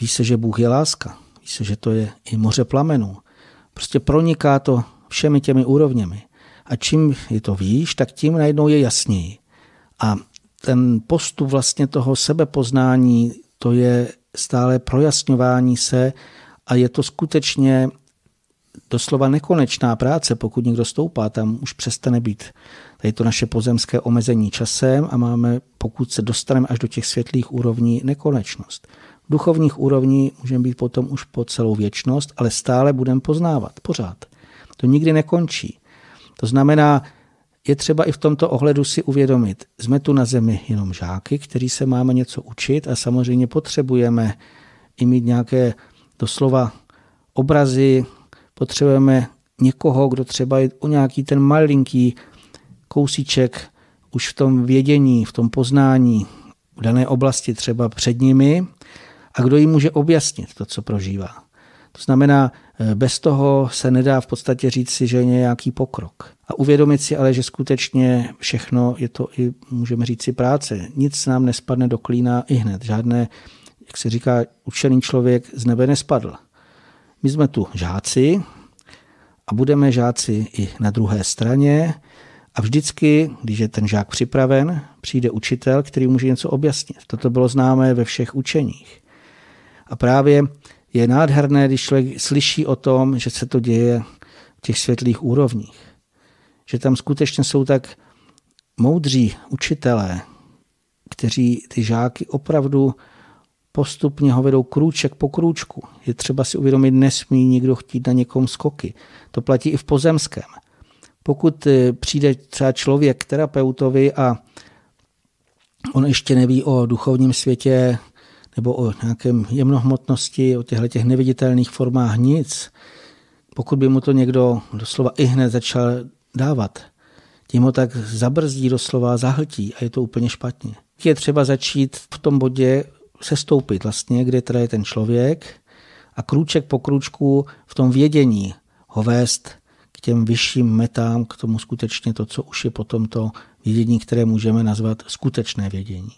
Ví se, že Bůh je láska. Ví se, že to je i moře plamenů. Prostě proniká to všemi těmi úrovněmi a čím je to víš, tak tím najednou je jasněji. A ten postup vlastně toho sebepoznání, to je stále projasňování se a je to skutečně doslova nekonečná práce, pokud někdo stoupá, tam už přestane být tady to naše pozemské omezení časem a máme, pokud se dostaneme až do těch světlých úrovní, nekonečnost. V duchovních úrovní můžeme být potom už po celou věčnost, ale stále budeme poznávat, pořád. To nikdy nekončí. To znamená, je třeba i v tomto ohledu si uvědomit, jsme tu na zemi jenom žáky, kteří se máme něco učit a samozřejmě potřebujeme i mít nějaké doslova obrazy, potřebujeme někoho, kdo třeba je o nějaký ten malinký kousíček už v tom vědění, v tom poznání v dané oblasti třeba před nimi a kdo jim může objasnit to, co prožívá. To znamená, eh, bez toho se nedá v podstatě říct si, že je nějaký pokrok. A uvědomit si ale, že skutečně všechno je to i, můžeme říct si, práce. Nic nám nespadne do klína i hned. Žádné, jak se říká, učený člověk z nebe nespadl. My jsme tu žáci a budeme žáci i na druhé straně. A vždycky, když je ten žák připraven, přijde učitel, který může něco objasnit. Toto bylo známé ve všech učeních. A právě je nádherné, když člověk slyší o tom, že se to děje v těch světlých úrovních. Že tam skutečně jsou tak moudří učitelé, kteří ty žáky opravdu postupně ho vedou krůček po krůčku. Je třeba si uvědomit, nesmí nikdo chtít na někom skoky. To platí i v pozemském. Pokud eh, přijde třeba člověk k terapeutovi a on ještě neví o duchovním světě nebo o nějakém jemnohmotnosti, o těchto těch neviditelných formách nic, pokud by mu to někdo doslova i hned začal dávat, tím ho tak zabrzdí doslova, zahltí a je to úplně špatně. Je třeba začít v tom bodě sestoupit vlastně, kde teda je ten člověk a krůček po krůčku v tom vědění ho vést k těm vyšším metám, k tomu skutečně to, co už je potom to vědění, které můžeme nazvat skutečné vědění.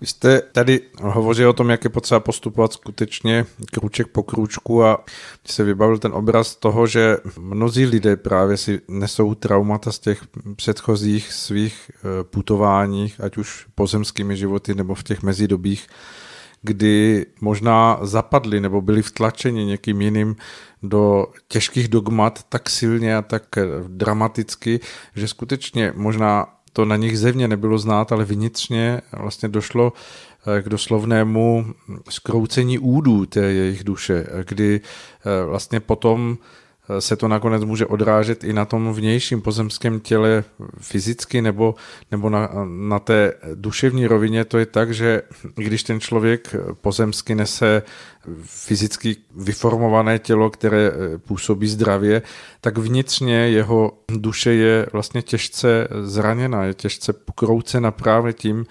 Vy jste tady hovořil o tom, jak je potřeba postupovat skutečně krůček po krůčku a se vybavil ten obraz toho, že mnozí lidé právě si nesou traumata z těch předchozích svých eh, putováních, ať už pozemskými životy nebo v těch mezidobích, kdy možná zapadli nebo byli vtlačeni někým jiným do těžkých dogmat tak silně a tak eh, dramaticky, že skutečně možná to na nich zevně nebylo znát, ale vnitřně vlastně došlo eh, k doslovnému zkroucení údů té jejich duše, eh, kdy eh, vlastně potom se to nakonec může odrážet i na tom vnějším pozemském těle fyzicky nebo, nebo na, na té duševní rovině. To je tak, že když ten člověk pozemsky nese fyzicky vyformované tělo, které působí zdravě, tak vnitřně jeho duše je vlastně těžce zraněna, je těžce pokroucena právě tím,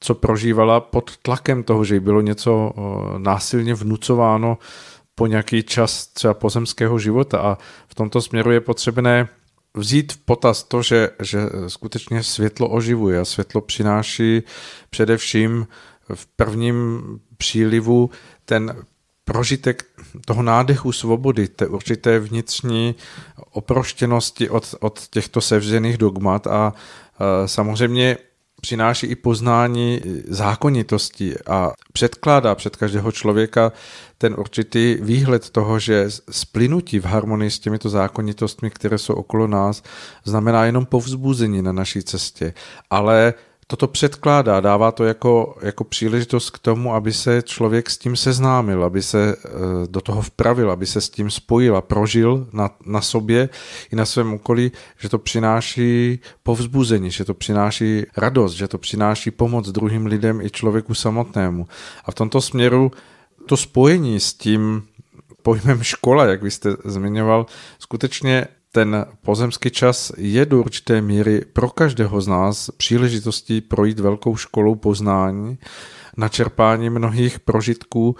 co prožívala pod tlakem toho, že jí bylo něco eh, násilně vnucováno po nějaký čas třeba pozemského života a v tomto směru je potřebné vzít v potaz to, že, že skutečně světlo oživuje a světlo přináší především v prvním přílivu ten prožitek toho nádechu svobody, té určité vnitřní oproštěnosti od, od těchto sevřených dogmat a, samozřejmě přináší i poznání zákonitosti a předkládá před každého člověka ten určitý výhled toho, že splynutí v harmonii s těmito zákonitostmi, které jsou okolo nás, znamená jenom povzbuzení na naší cestě. Ale toto předkládá, dává to jako, jako příležitost k tomu, aby se člověk s tím seznámil, aby se eh, do toho vpravil, aby se s tím spojil a prožil na, na sobě i na svém okolí, že to přináší povzbuzení, že to přináší radost, že to přináší pomoc druhým lidem i člověku samotnému. A v tomto směru to spojení s tím pojmem škola, jak vy jste zmiňoval, skutečně ten pozemský čas je do určité míry pro každého z nás příležitostí projít velkou školou poznání, načerpání mnohých prožitků,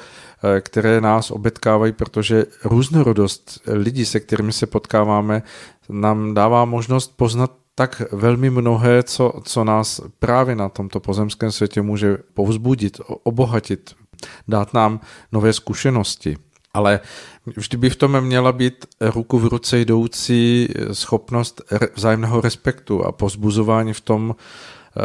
eh, které nás obetkávají, protože různorodost lidí, se kterými se potkáváme, nám dává možnost poznat tak velmi mnohé, co, co nás právě na tomto pozemském světě může povzbudit, obohatit, dát nám nové zkušenosti. Ale vždy by v tom měla být ruku v ruce jdoucí schopnost vzájemného respektu a pozbuzování v tom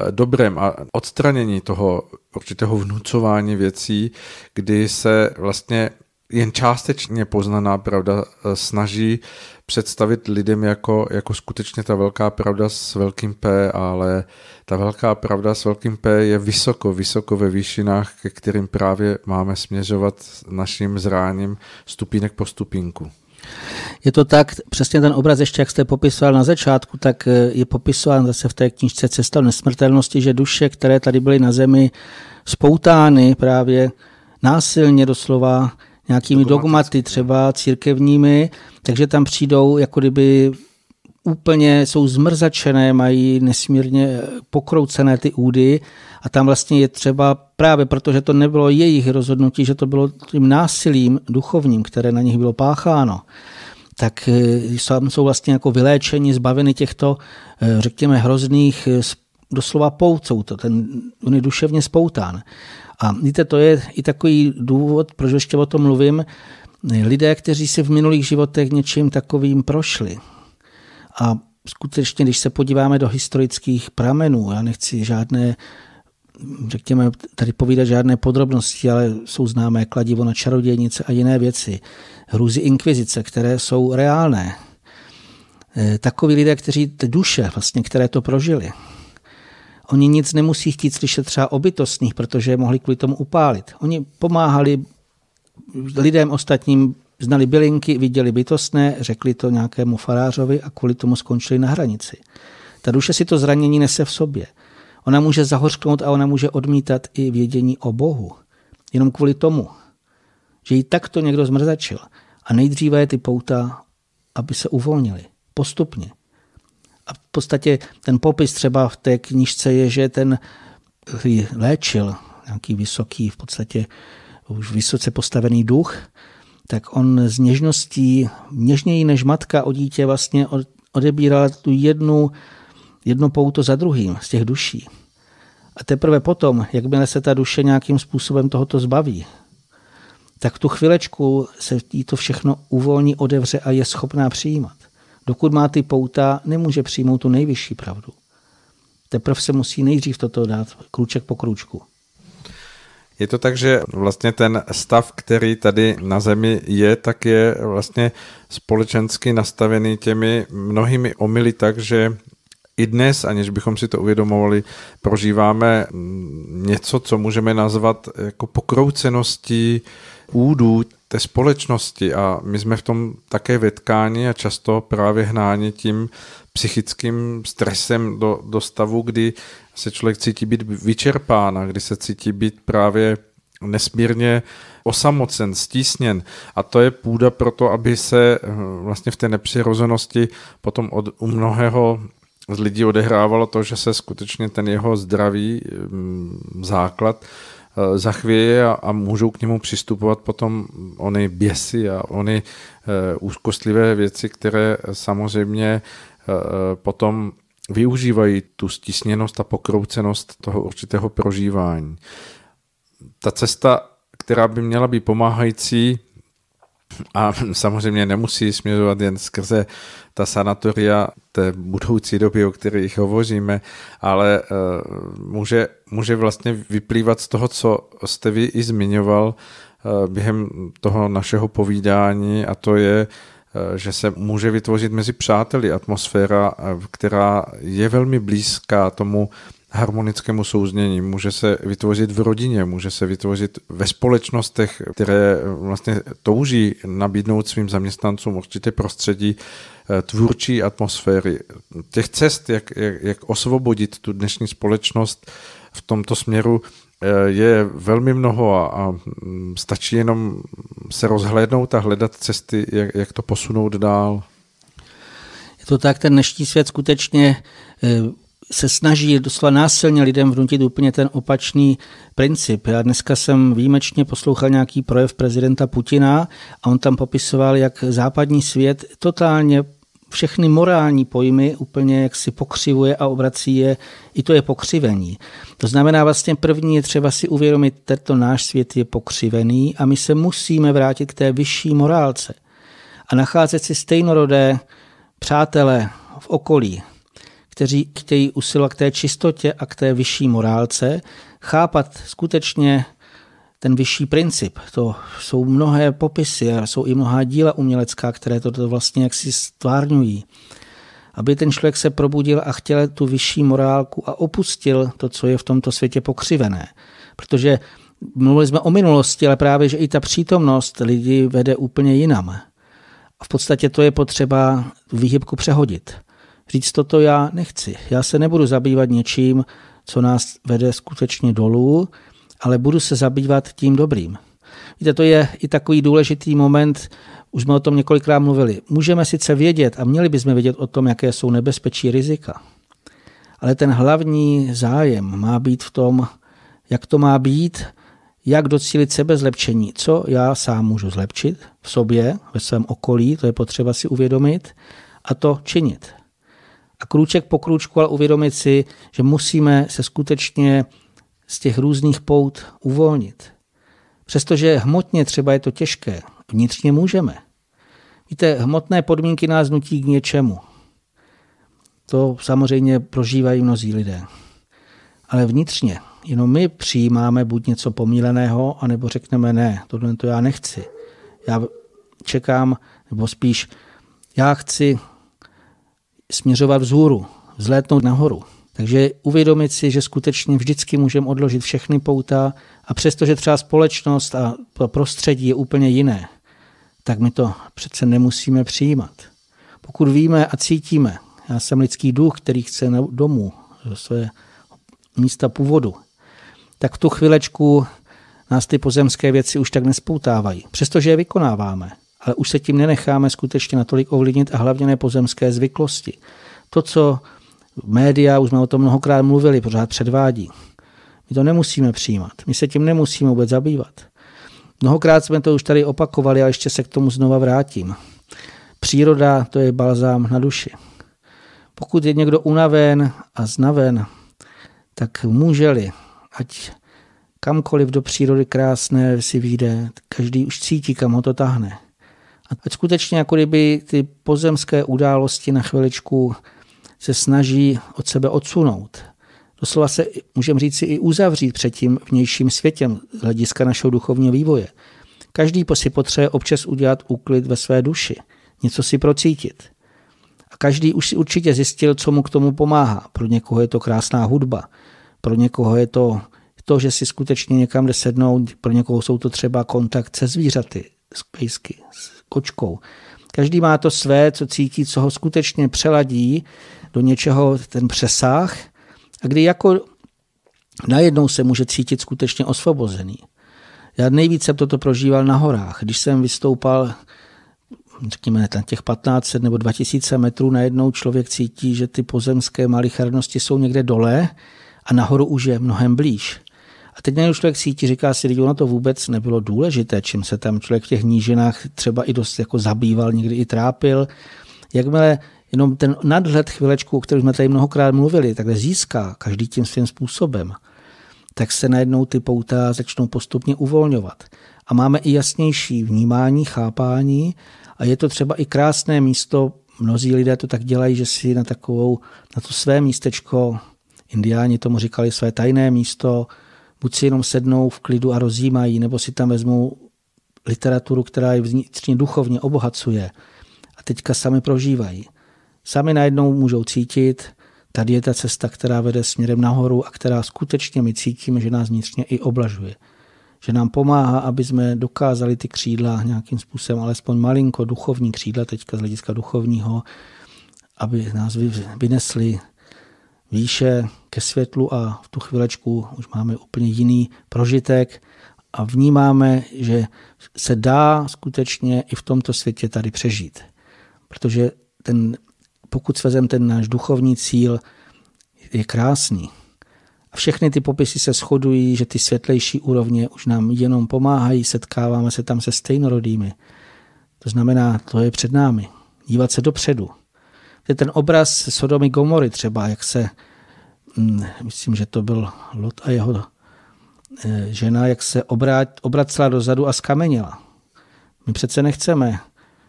eh, dobrém a odstranění toho určitého vnucování věcí, kdy se vlastně jen částečně poznaná pravda eh, snaží představit lidem jako, jako skutečně ta velká pravda s velkým P, ale ta velká pravda s velkým P je vysoko, vysoko ve výšinách, ke kterým právě máme směřovat naším zráním stupínek po stupínku. Je to tak, přesně ten obraz, ještě jak jste popisoval na začátku, tak eh, je popisován zase v té knižce Cesta nesmrtelnosti, že duše, které tady byly na zemi spoutány právě násilně doslova nějakými dogmaty, třeba církevními, takže tam přijdou jako kdyby úplně jsou zmrzačené, mají nesmírně eh, pokroucené ty údy a tam vlastně je třeba právě proto, že to nebylo jejich rozhodnutí, že to bylo tím násilím duchovním, které na nich bylo pácháno, tak eh, jsou vlastně jako vyléčeni, zbaveni těchto, eh, řekněme, hrozných doslova poucou, to ten, on je duševně spoután. A víte, to je i takový důvod, proč ještě o tom mluvím. Lidé, kteří si v minulých životech něčím takovým prošli a skutečně, když se podíváme do historických pramenů, já nechci žádné řekněme, tady povídat žádné podrobnosti, ale jsou známé kladivo na čarodějnice a jiné věci. Hrůzy inkvizice, které jsou reálné. E, takoví lidé, kteří duše, vlastně, které to prožili, Oni nic nemusí chtít slyšet třeba o bytostných, protože je mohli kvůli tomu upálit. Oni pomáhali lidem ostatním, znali bylinky, viděli bytostné, řekli to nějakému farářovi a kvůli tomu skončili na hranici. Ta duše si to zranění nese v sobě. Ona může zahořknout a ona může odmítat i vědění o Bohu. Jenom kvůli tomu, že ji takto někdo zmrzačil. A nejdříve ty pouta, aby se uvolnili. Postupně. A v podstatě ten popis třeba v té knižce je, že ten, který léčil nějaký vysoký, v podstatě už vysoce postavený duch, tak on s něžností, něžněji než matka o dítě vlastně odebíral tu jednu, jedno pouto za druhým z těch duší. A teprve potom, jakmile se ta duše nějakým způsobem tohoto zbaví, tak tu chvilečku se jí to všechno uvolní, odevře a je schopná přijímat. Dokud má ty pouta, nemůže přijmout tu nejvyšší pravdu. Teprve se musí nejdřív toto dát kruček po kručku. Je to tak, že vlastně ten stav, který tady na Zemi je, tak je vlastně společensky nastavený těmi mnohými omily tak, že i dnes, aniž bychom si to uvědomovali, prožíváme něco, co můžeme nazvat jako pokroucenosti údů té společnosti a my jsme v tom také vetkáni a často právě hnáni tím psychickým stresem do, do stavu, kdy se člověk cítí být vyčerpán a kdy se cítí být právě nesmírně osamocen, stísněn. A to je půda pro to, aby se eh, vlastně v té nepřirozenosti potom od, u mnohého z lidí odehrávalo to, že se skutečně ten jeho zdravý mm, základ Eh, zachvěje a, a můžou k němu přistupovat potom ony běsy a ony eh, úzkostlivé věci, které samozřejmě eh, potom využívají tu stisněnost a pokroucenost toho určitého prožívání. Ta cesta, která by měla být pomáhající, a samozřejmě nemusí směřovat jen skrze ta sanatoria té budoucí doby, o kterých hovoříme, ale eh, může, může vlastně vyplývat z toho, co jste vy i zmiňoval eh, během toho našeho povídání a to je, eh, že se může vytvořit mezi přáteli atmosféra, která je velmi blízká tomu harmonickému souznění, může se vytvořit v rodině, může se vytvořit ve společnostech, které vlastně touží nabídnout svým zaměstnancům určité prostředí eh, tvůrčí atmosféry. Těch cest, jak, jak, jak osvobodit tu dnešní společnost v tomto směru, eh, je velmi mnoho a, a mm, stačí jenom se rozhlédnout a hledat cesty, jak, jak to posunout dál. Je to tak, ten dnešní svět skutečně eh, se snaží doslova násilně lidem vnutit úplně ten opačný princip. Já dneska jsem výjimečně poslouchal nějaký projev prezidenta Putina a on tam popisoval, jak západní svět totálně všechny morální pojmy úplně jak si pokřivuje a obrací je, i to je pokřivení. To znamená vlastně první je třeba si uvědomit, tento náš svět je pokřivený a my se musíme vrátit k té vyšší morálce a nacházet si stejnorodé přátele v okolí, kteří chtějí usilovat k té čistotě a k té vyšší morálce, chápat skutečně ten vyšší princip. To jsou mnohé popisy a jsou i mnohá díla umělecká, které to vlastně jaksi stvárňují. Aby ten člověk se probudil a chtěl tu vyšší morálku a opustil to, co je v tomto světě pokřivené. Protože mluvili jsme o minulosti, ale právě, že i ta přítomnost lidí vede úplně jinam. A v podstatě to je potřeba výhybku přehodit říct toto já nechci. Já se nebudu zabývat něčím, co nás vede skutečně dolů, ale budu se zabývat tím dobrým. Víte, to je i takový důležitý moment, už jsme o tom několikrát mluvili. Můžeme sice vědět a měli bychom vědět o tom, jaké jsou nebezpečí rizika, ale ten hlavní zájem má být v tom, jak to má být, jak docílit sebezlepšení, co já sám můžu zlepšit v sobě, ve svém okolí, to je potřeba si uvědomit, a to činit a krůček po krůčku, ale uvědomit si, že musíme se skutečně z těch různých pout uvolnit. Přestože hmotně třeba je to těžké, vnitřně můžeme. Víte, hmotné podmínky nás nutí k něčemu. To samozřejmě prožívají mnozí lidé. Ale vnitřně, jenom my přijímáme buď něco pomíleného, anebo řekneme ne, tohle to já nechci. Já čekám, nebo spíš já chci směřovat vzhůru, vzlétnout nahoru. Takže uvědomit si, že skutečně vždycky můžeme odložit všechny pouta a přestože třeba společnost a prostředí je úplně jiné, tak my to přece nemusíme přijímat. Pokud víme a cítíme, já jsem lidský duch, který chce na domů, do své místa původu, tak v tu chvilečku nás ty pozemské věci už tak nespoutávají, přestože je vykonáváme ale už se tím nenecháme skutečně natolik ovlivnit a hlavně ne pozemské zvyklosti. To, co média, už jsme o tom mnohokrát mluvili, pořád předvádí. My to nemusíme přijímat, my se tím nemusíme vůbec zabývat. Mnohokrát jsme to už tady opakovali, ale ještě se k tomu znova vrátím. Příroda to je balzám na duši. Pokud je někdo unaven a znaven, tak může-li, ať kamkoliv do přírody krásné si vyjde, každý už cítí, kam ho to tahne. Ať skutečně jako kdyby ty pozemské události na chviličku se snaží od sebe odsunout. Doslova se, můžeme říct, si i uzavřít před tím vnějším světem z hlediska našeho duchovního vývoje. Každý si potřebuje občas udělat úklid ve své duši, něco si procítit. A každý už si určitě zjistil, co mu k tomu pomáhá. Pro někoho je to krásná hudba, pro někoho je to to, že si skutečně někam jde sednout, pro někoho jsou to třeba kontakt se zvířaty, s pejsky, kočkou. Každý má to své, co cítí, co ho skutečně přeladí do něčeho ten přesah a kdy jako najednou se může cítit skutečně osvobozený. Já nejvíc jsem toto prožíval na horách. Když jsem vystoupal, řekněme, na těch 1500 nebo 2000 metrů, najednou člověk cítí, že ty pozemské malichernosti jsou někde dole a nahoru už je mnohem blíž. A teď najednou člověk cítí, říká si, lidi, ono to vůbec nebylo důležité, čím se tam člověk v těch nížinách třeba i dost jako zabýval, někdy i trápil. Jakmile jenom ten nadhled chvilečku, o kterém jsme tady mnohokrát mluvili, takhle získá každý tím svým způsobem, tak se najednou ty pouta začnou postupně uvolňovat. A máme i jasnější vnímání, chápání a je to třeba i krásné místo, mnozí lidé to tak dělají, že si na takovou, na to své místečko, indiáni tomu říkali své tajné místo, buď si jenom sednou v klidu a rozjímají, nebo si tam vezmou literaturu, která je vnitřně duchovně obohacuje a teďka sami prožívají. Sami najednou můžou cítit, tady je ta cesta, která vede směrem nahoru a která skutečně my cítíme, že nás vnitřně i oblažuje. Že nám pomáhá, aby jsme dokázali ty křídla nějakým způsobem, alespoň malinko duchovní křídla, teďka z hlediska duchovního, aby nás vynesli výše ke světlu a v tu chvílečku už máme úplně jiný prožitek a vnímáme, že se dá skutečně i v tomto světě tady přežít. Protože ten, pokud svezem ten náš duchovní cíl, je krásný. A všechny ty popisy se shodují, že ty světlejší úrovně už nám jenom pomáhají, setkáváme se tam se stejnorodými. To znamená, to je před námi. Dívat se dopředu je ten obraz Sodomy Gomory třeba, jak se, mm, myslím, že to byl Lot a jeho e, žena, jak se obrát, obracela dozadu a skamenila. My přece nechceme,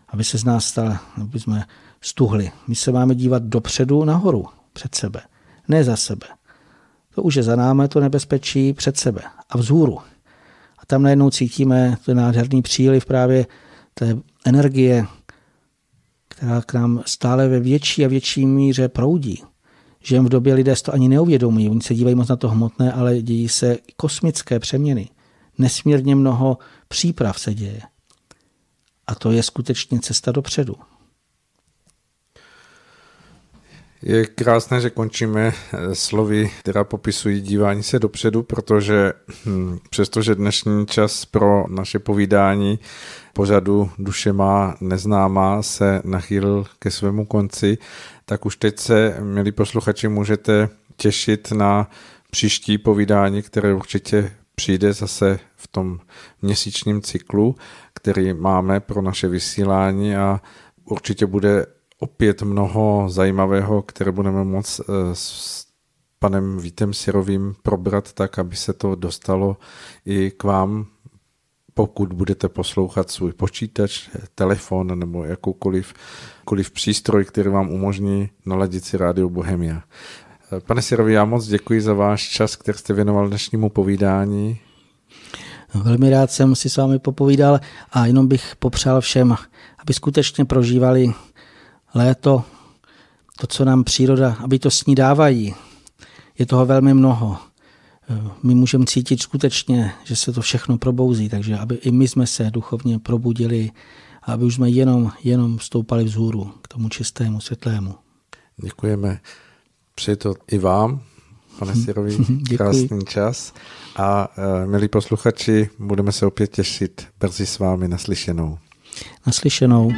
aby se z nás stala, aby jsme stuhli. My se máme dívat dopředu nahoru, před sebe, ne za sebe. To už je za námi, to nebezpečí před sebe a vzhůru. A tam najednou cítíme ten nádherný příliv právě té energie, která k nám stále ve větší a větší míře proudí. že v době, lidé to ani neuvědomují, oni se dívají moc na to hmotné, ale dějí se kosmické přeměny. Nesmírně mnoho příprav se děje. A to je skutečně cesta dopředu. Je krásné, že končíme eh, slovy, která popisují dívání se dopředu, protože hm, přestože dnešní čas pro naše povídání pořadu Duše má neznámá se nachýlil ke svému konci, tak už teď se, milí posluchači, můžete těšit na příští povídání, které určitě přijde zase v tom měsíčním cyklu, který máme pro naše vysílání a určitě bude opět mnoho zajímavého, které budeme moc eh, s panem Vítem Sirovým probrat tak, aby se to dostalo i k vám, pokud budete poslouchat svůj počítač, telefon nebo jakoukoliv koukoliv přístroj, který vám umožní naladit si rádio Bohemia. Pane Sirovi, já moc děkuji za váš čas, který jste věnoval dnešnímu povídání. Velmi rád jsem si s vámi popovídal a jenom bych popřál všem, aby skutečně prožívali léto, to, co nám příroda, aby to s ní dávají. Je toho velmi mnoho my můžeme cítit skutečně, že se to všechno probouzí, takže aby i my jsme se duchovně probudili, a aby už jsme jenom, jenom stoupali vzhůru k tomu čistému, světlému. Děkujeme. Přeji to i vám, pane mhm. Sirovi, mhm. krásný čas. A uh, milí posluchači, budeme se opět těšit brzy s vámi naslyšenou. Naslyšenou.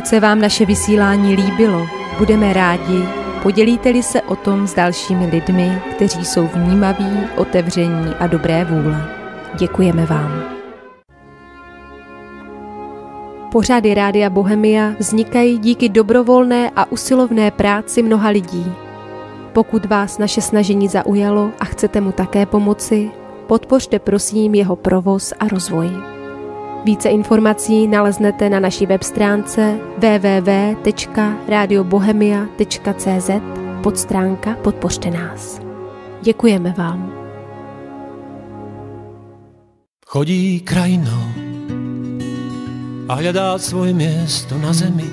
Pokud se vám naše vysílání líbilo, budeme rádi, podělíte-li se o tom s dalšími lidmi, kteří jsou vnímaví, otevření a dobré vůle. Děkujeme vám. Pořady Rádia Bohemia vznikají díky dobrovolné a usilovné práci mnoha lidí. Pokud vás naše snažení zaujalo a chcete mu také pomoci, podpořte prosím jeho provoz a rozvoj. Více informací naleznete na naší web stránce www.radiobohemia.cz podstránka Podpořte nás. Děkujeme vám. Chodí krajinou a hledá svoje město na zemi.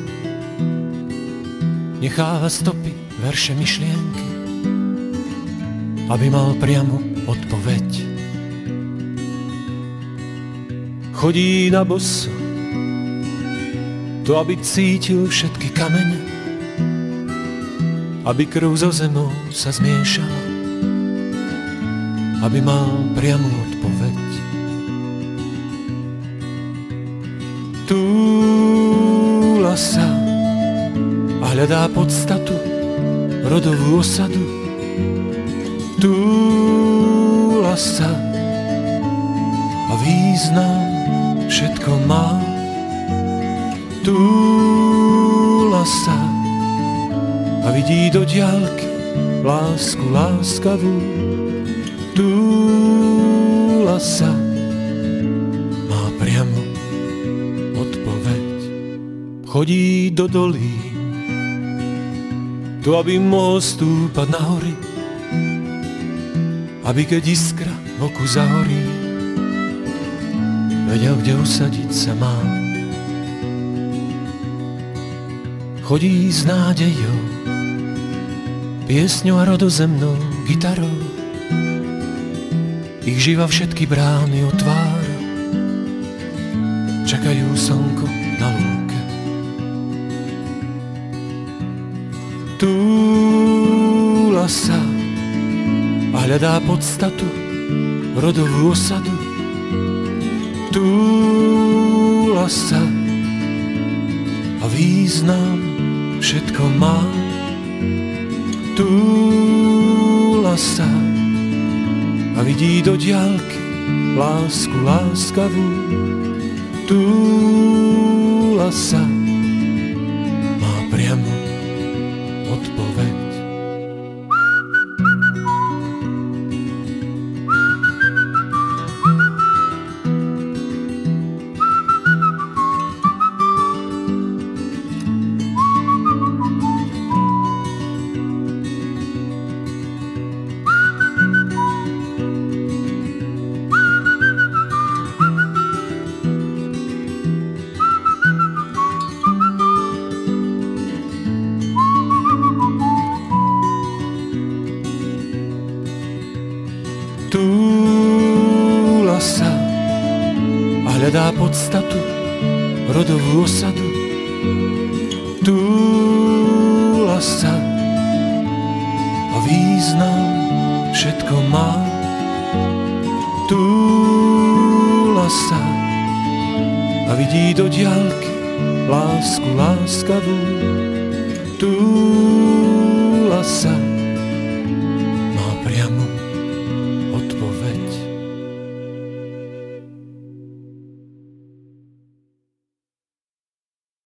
Nechává stopy, verše myšlienky, aby mal priamu odpověď. chodí na boso, to aby cítil všetky kamene, aby krv zo zemou sa zmiešala, aby mal priamu odpoveď. Túla sa a hľadá podstatu, rodovú osadu. Túla sa a význam všetko má. Túla sa a vidí do diálky lásku láskavú. Túla sa má priamo odpoveď. Chodí do dolí, tu aby mohol stúpať na hory, aby keď iskra v oku zahorí, Věděl, kde usadit se má. Chodí s nádejou, piesňou a rodozemnou gitarou. Ich živa všetky brány otvára, čekají slnko na lůke. Túla sa a hledá podstatu rodovú osadu tú lasa a význam všetko má. Tú lasa a vidí do diálky lásku láskavú. Tú lasa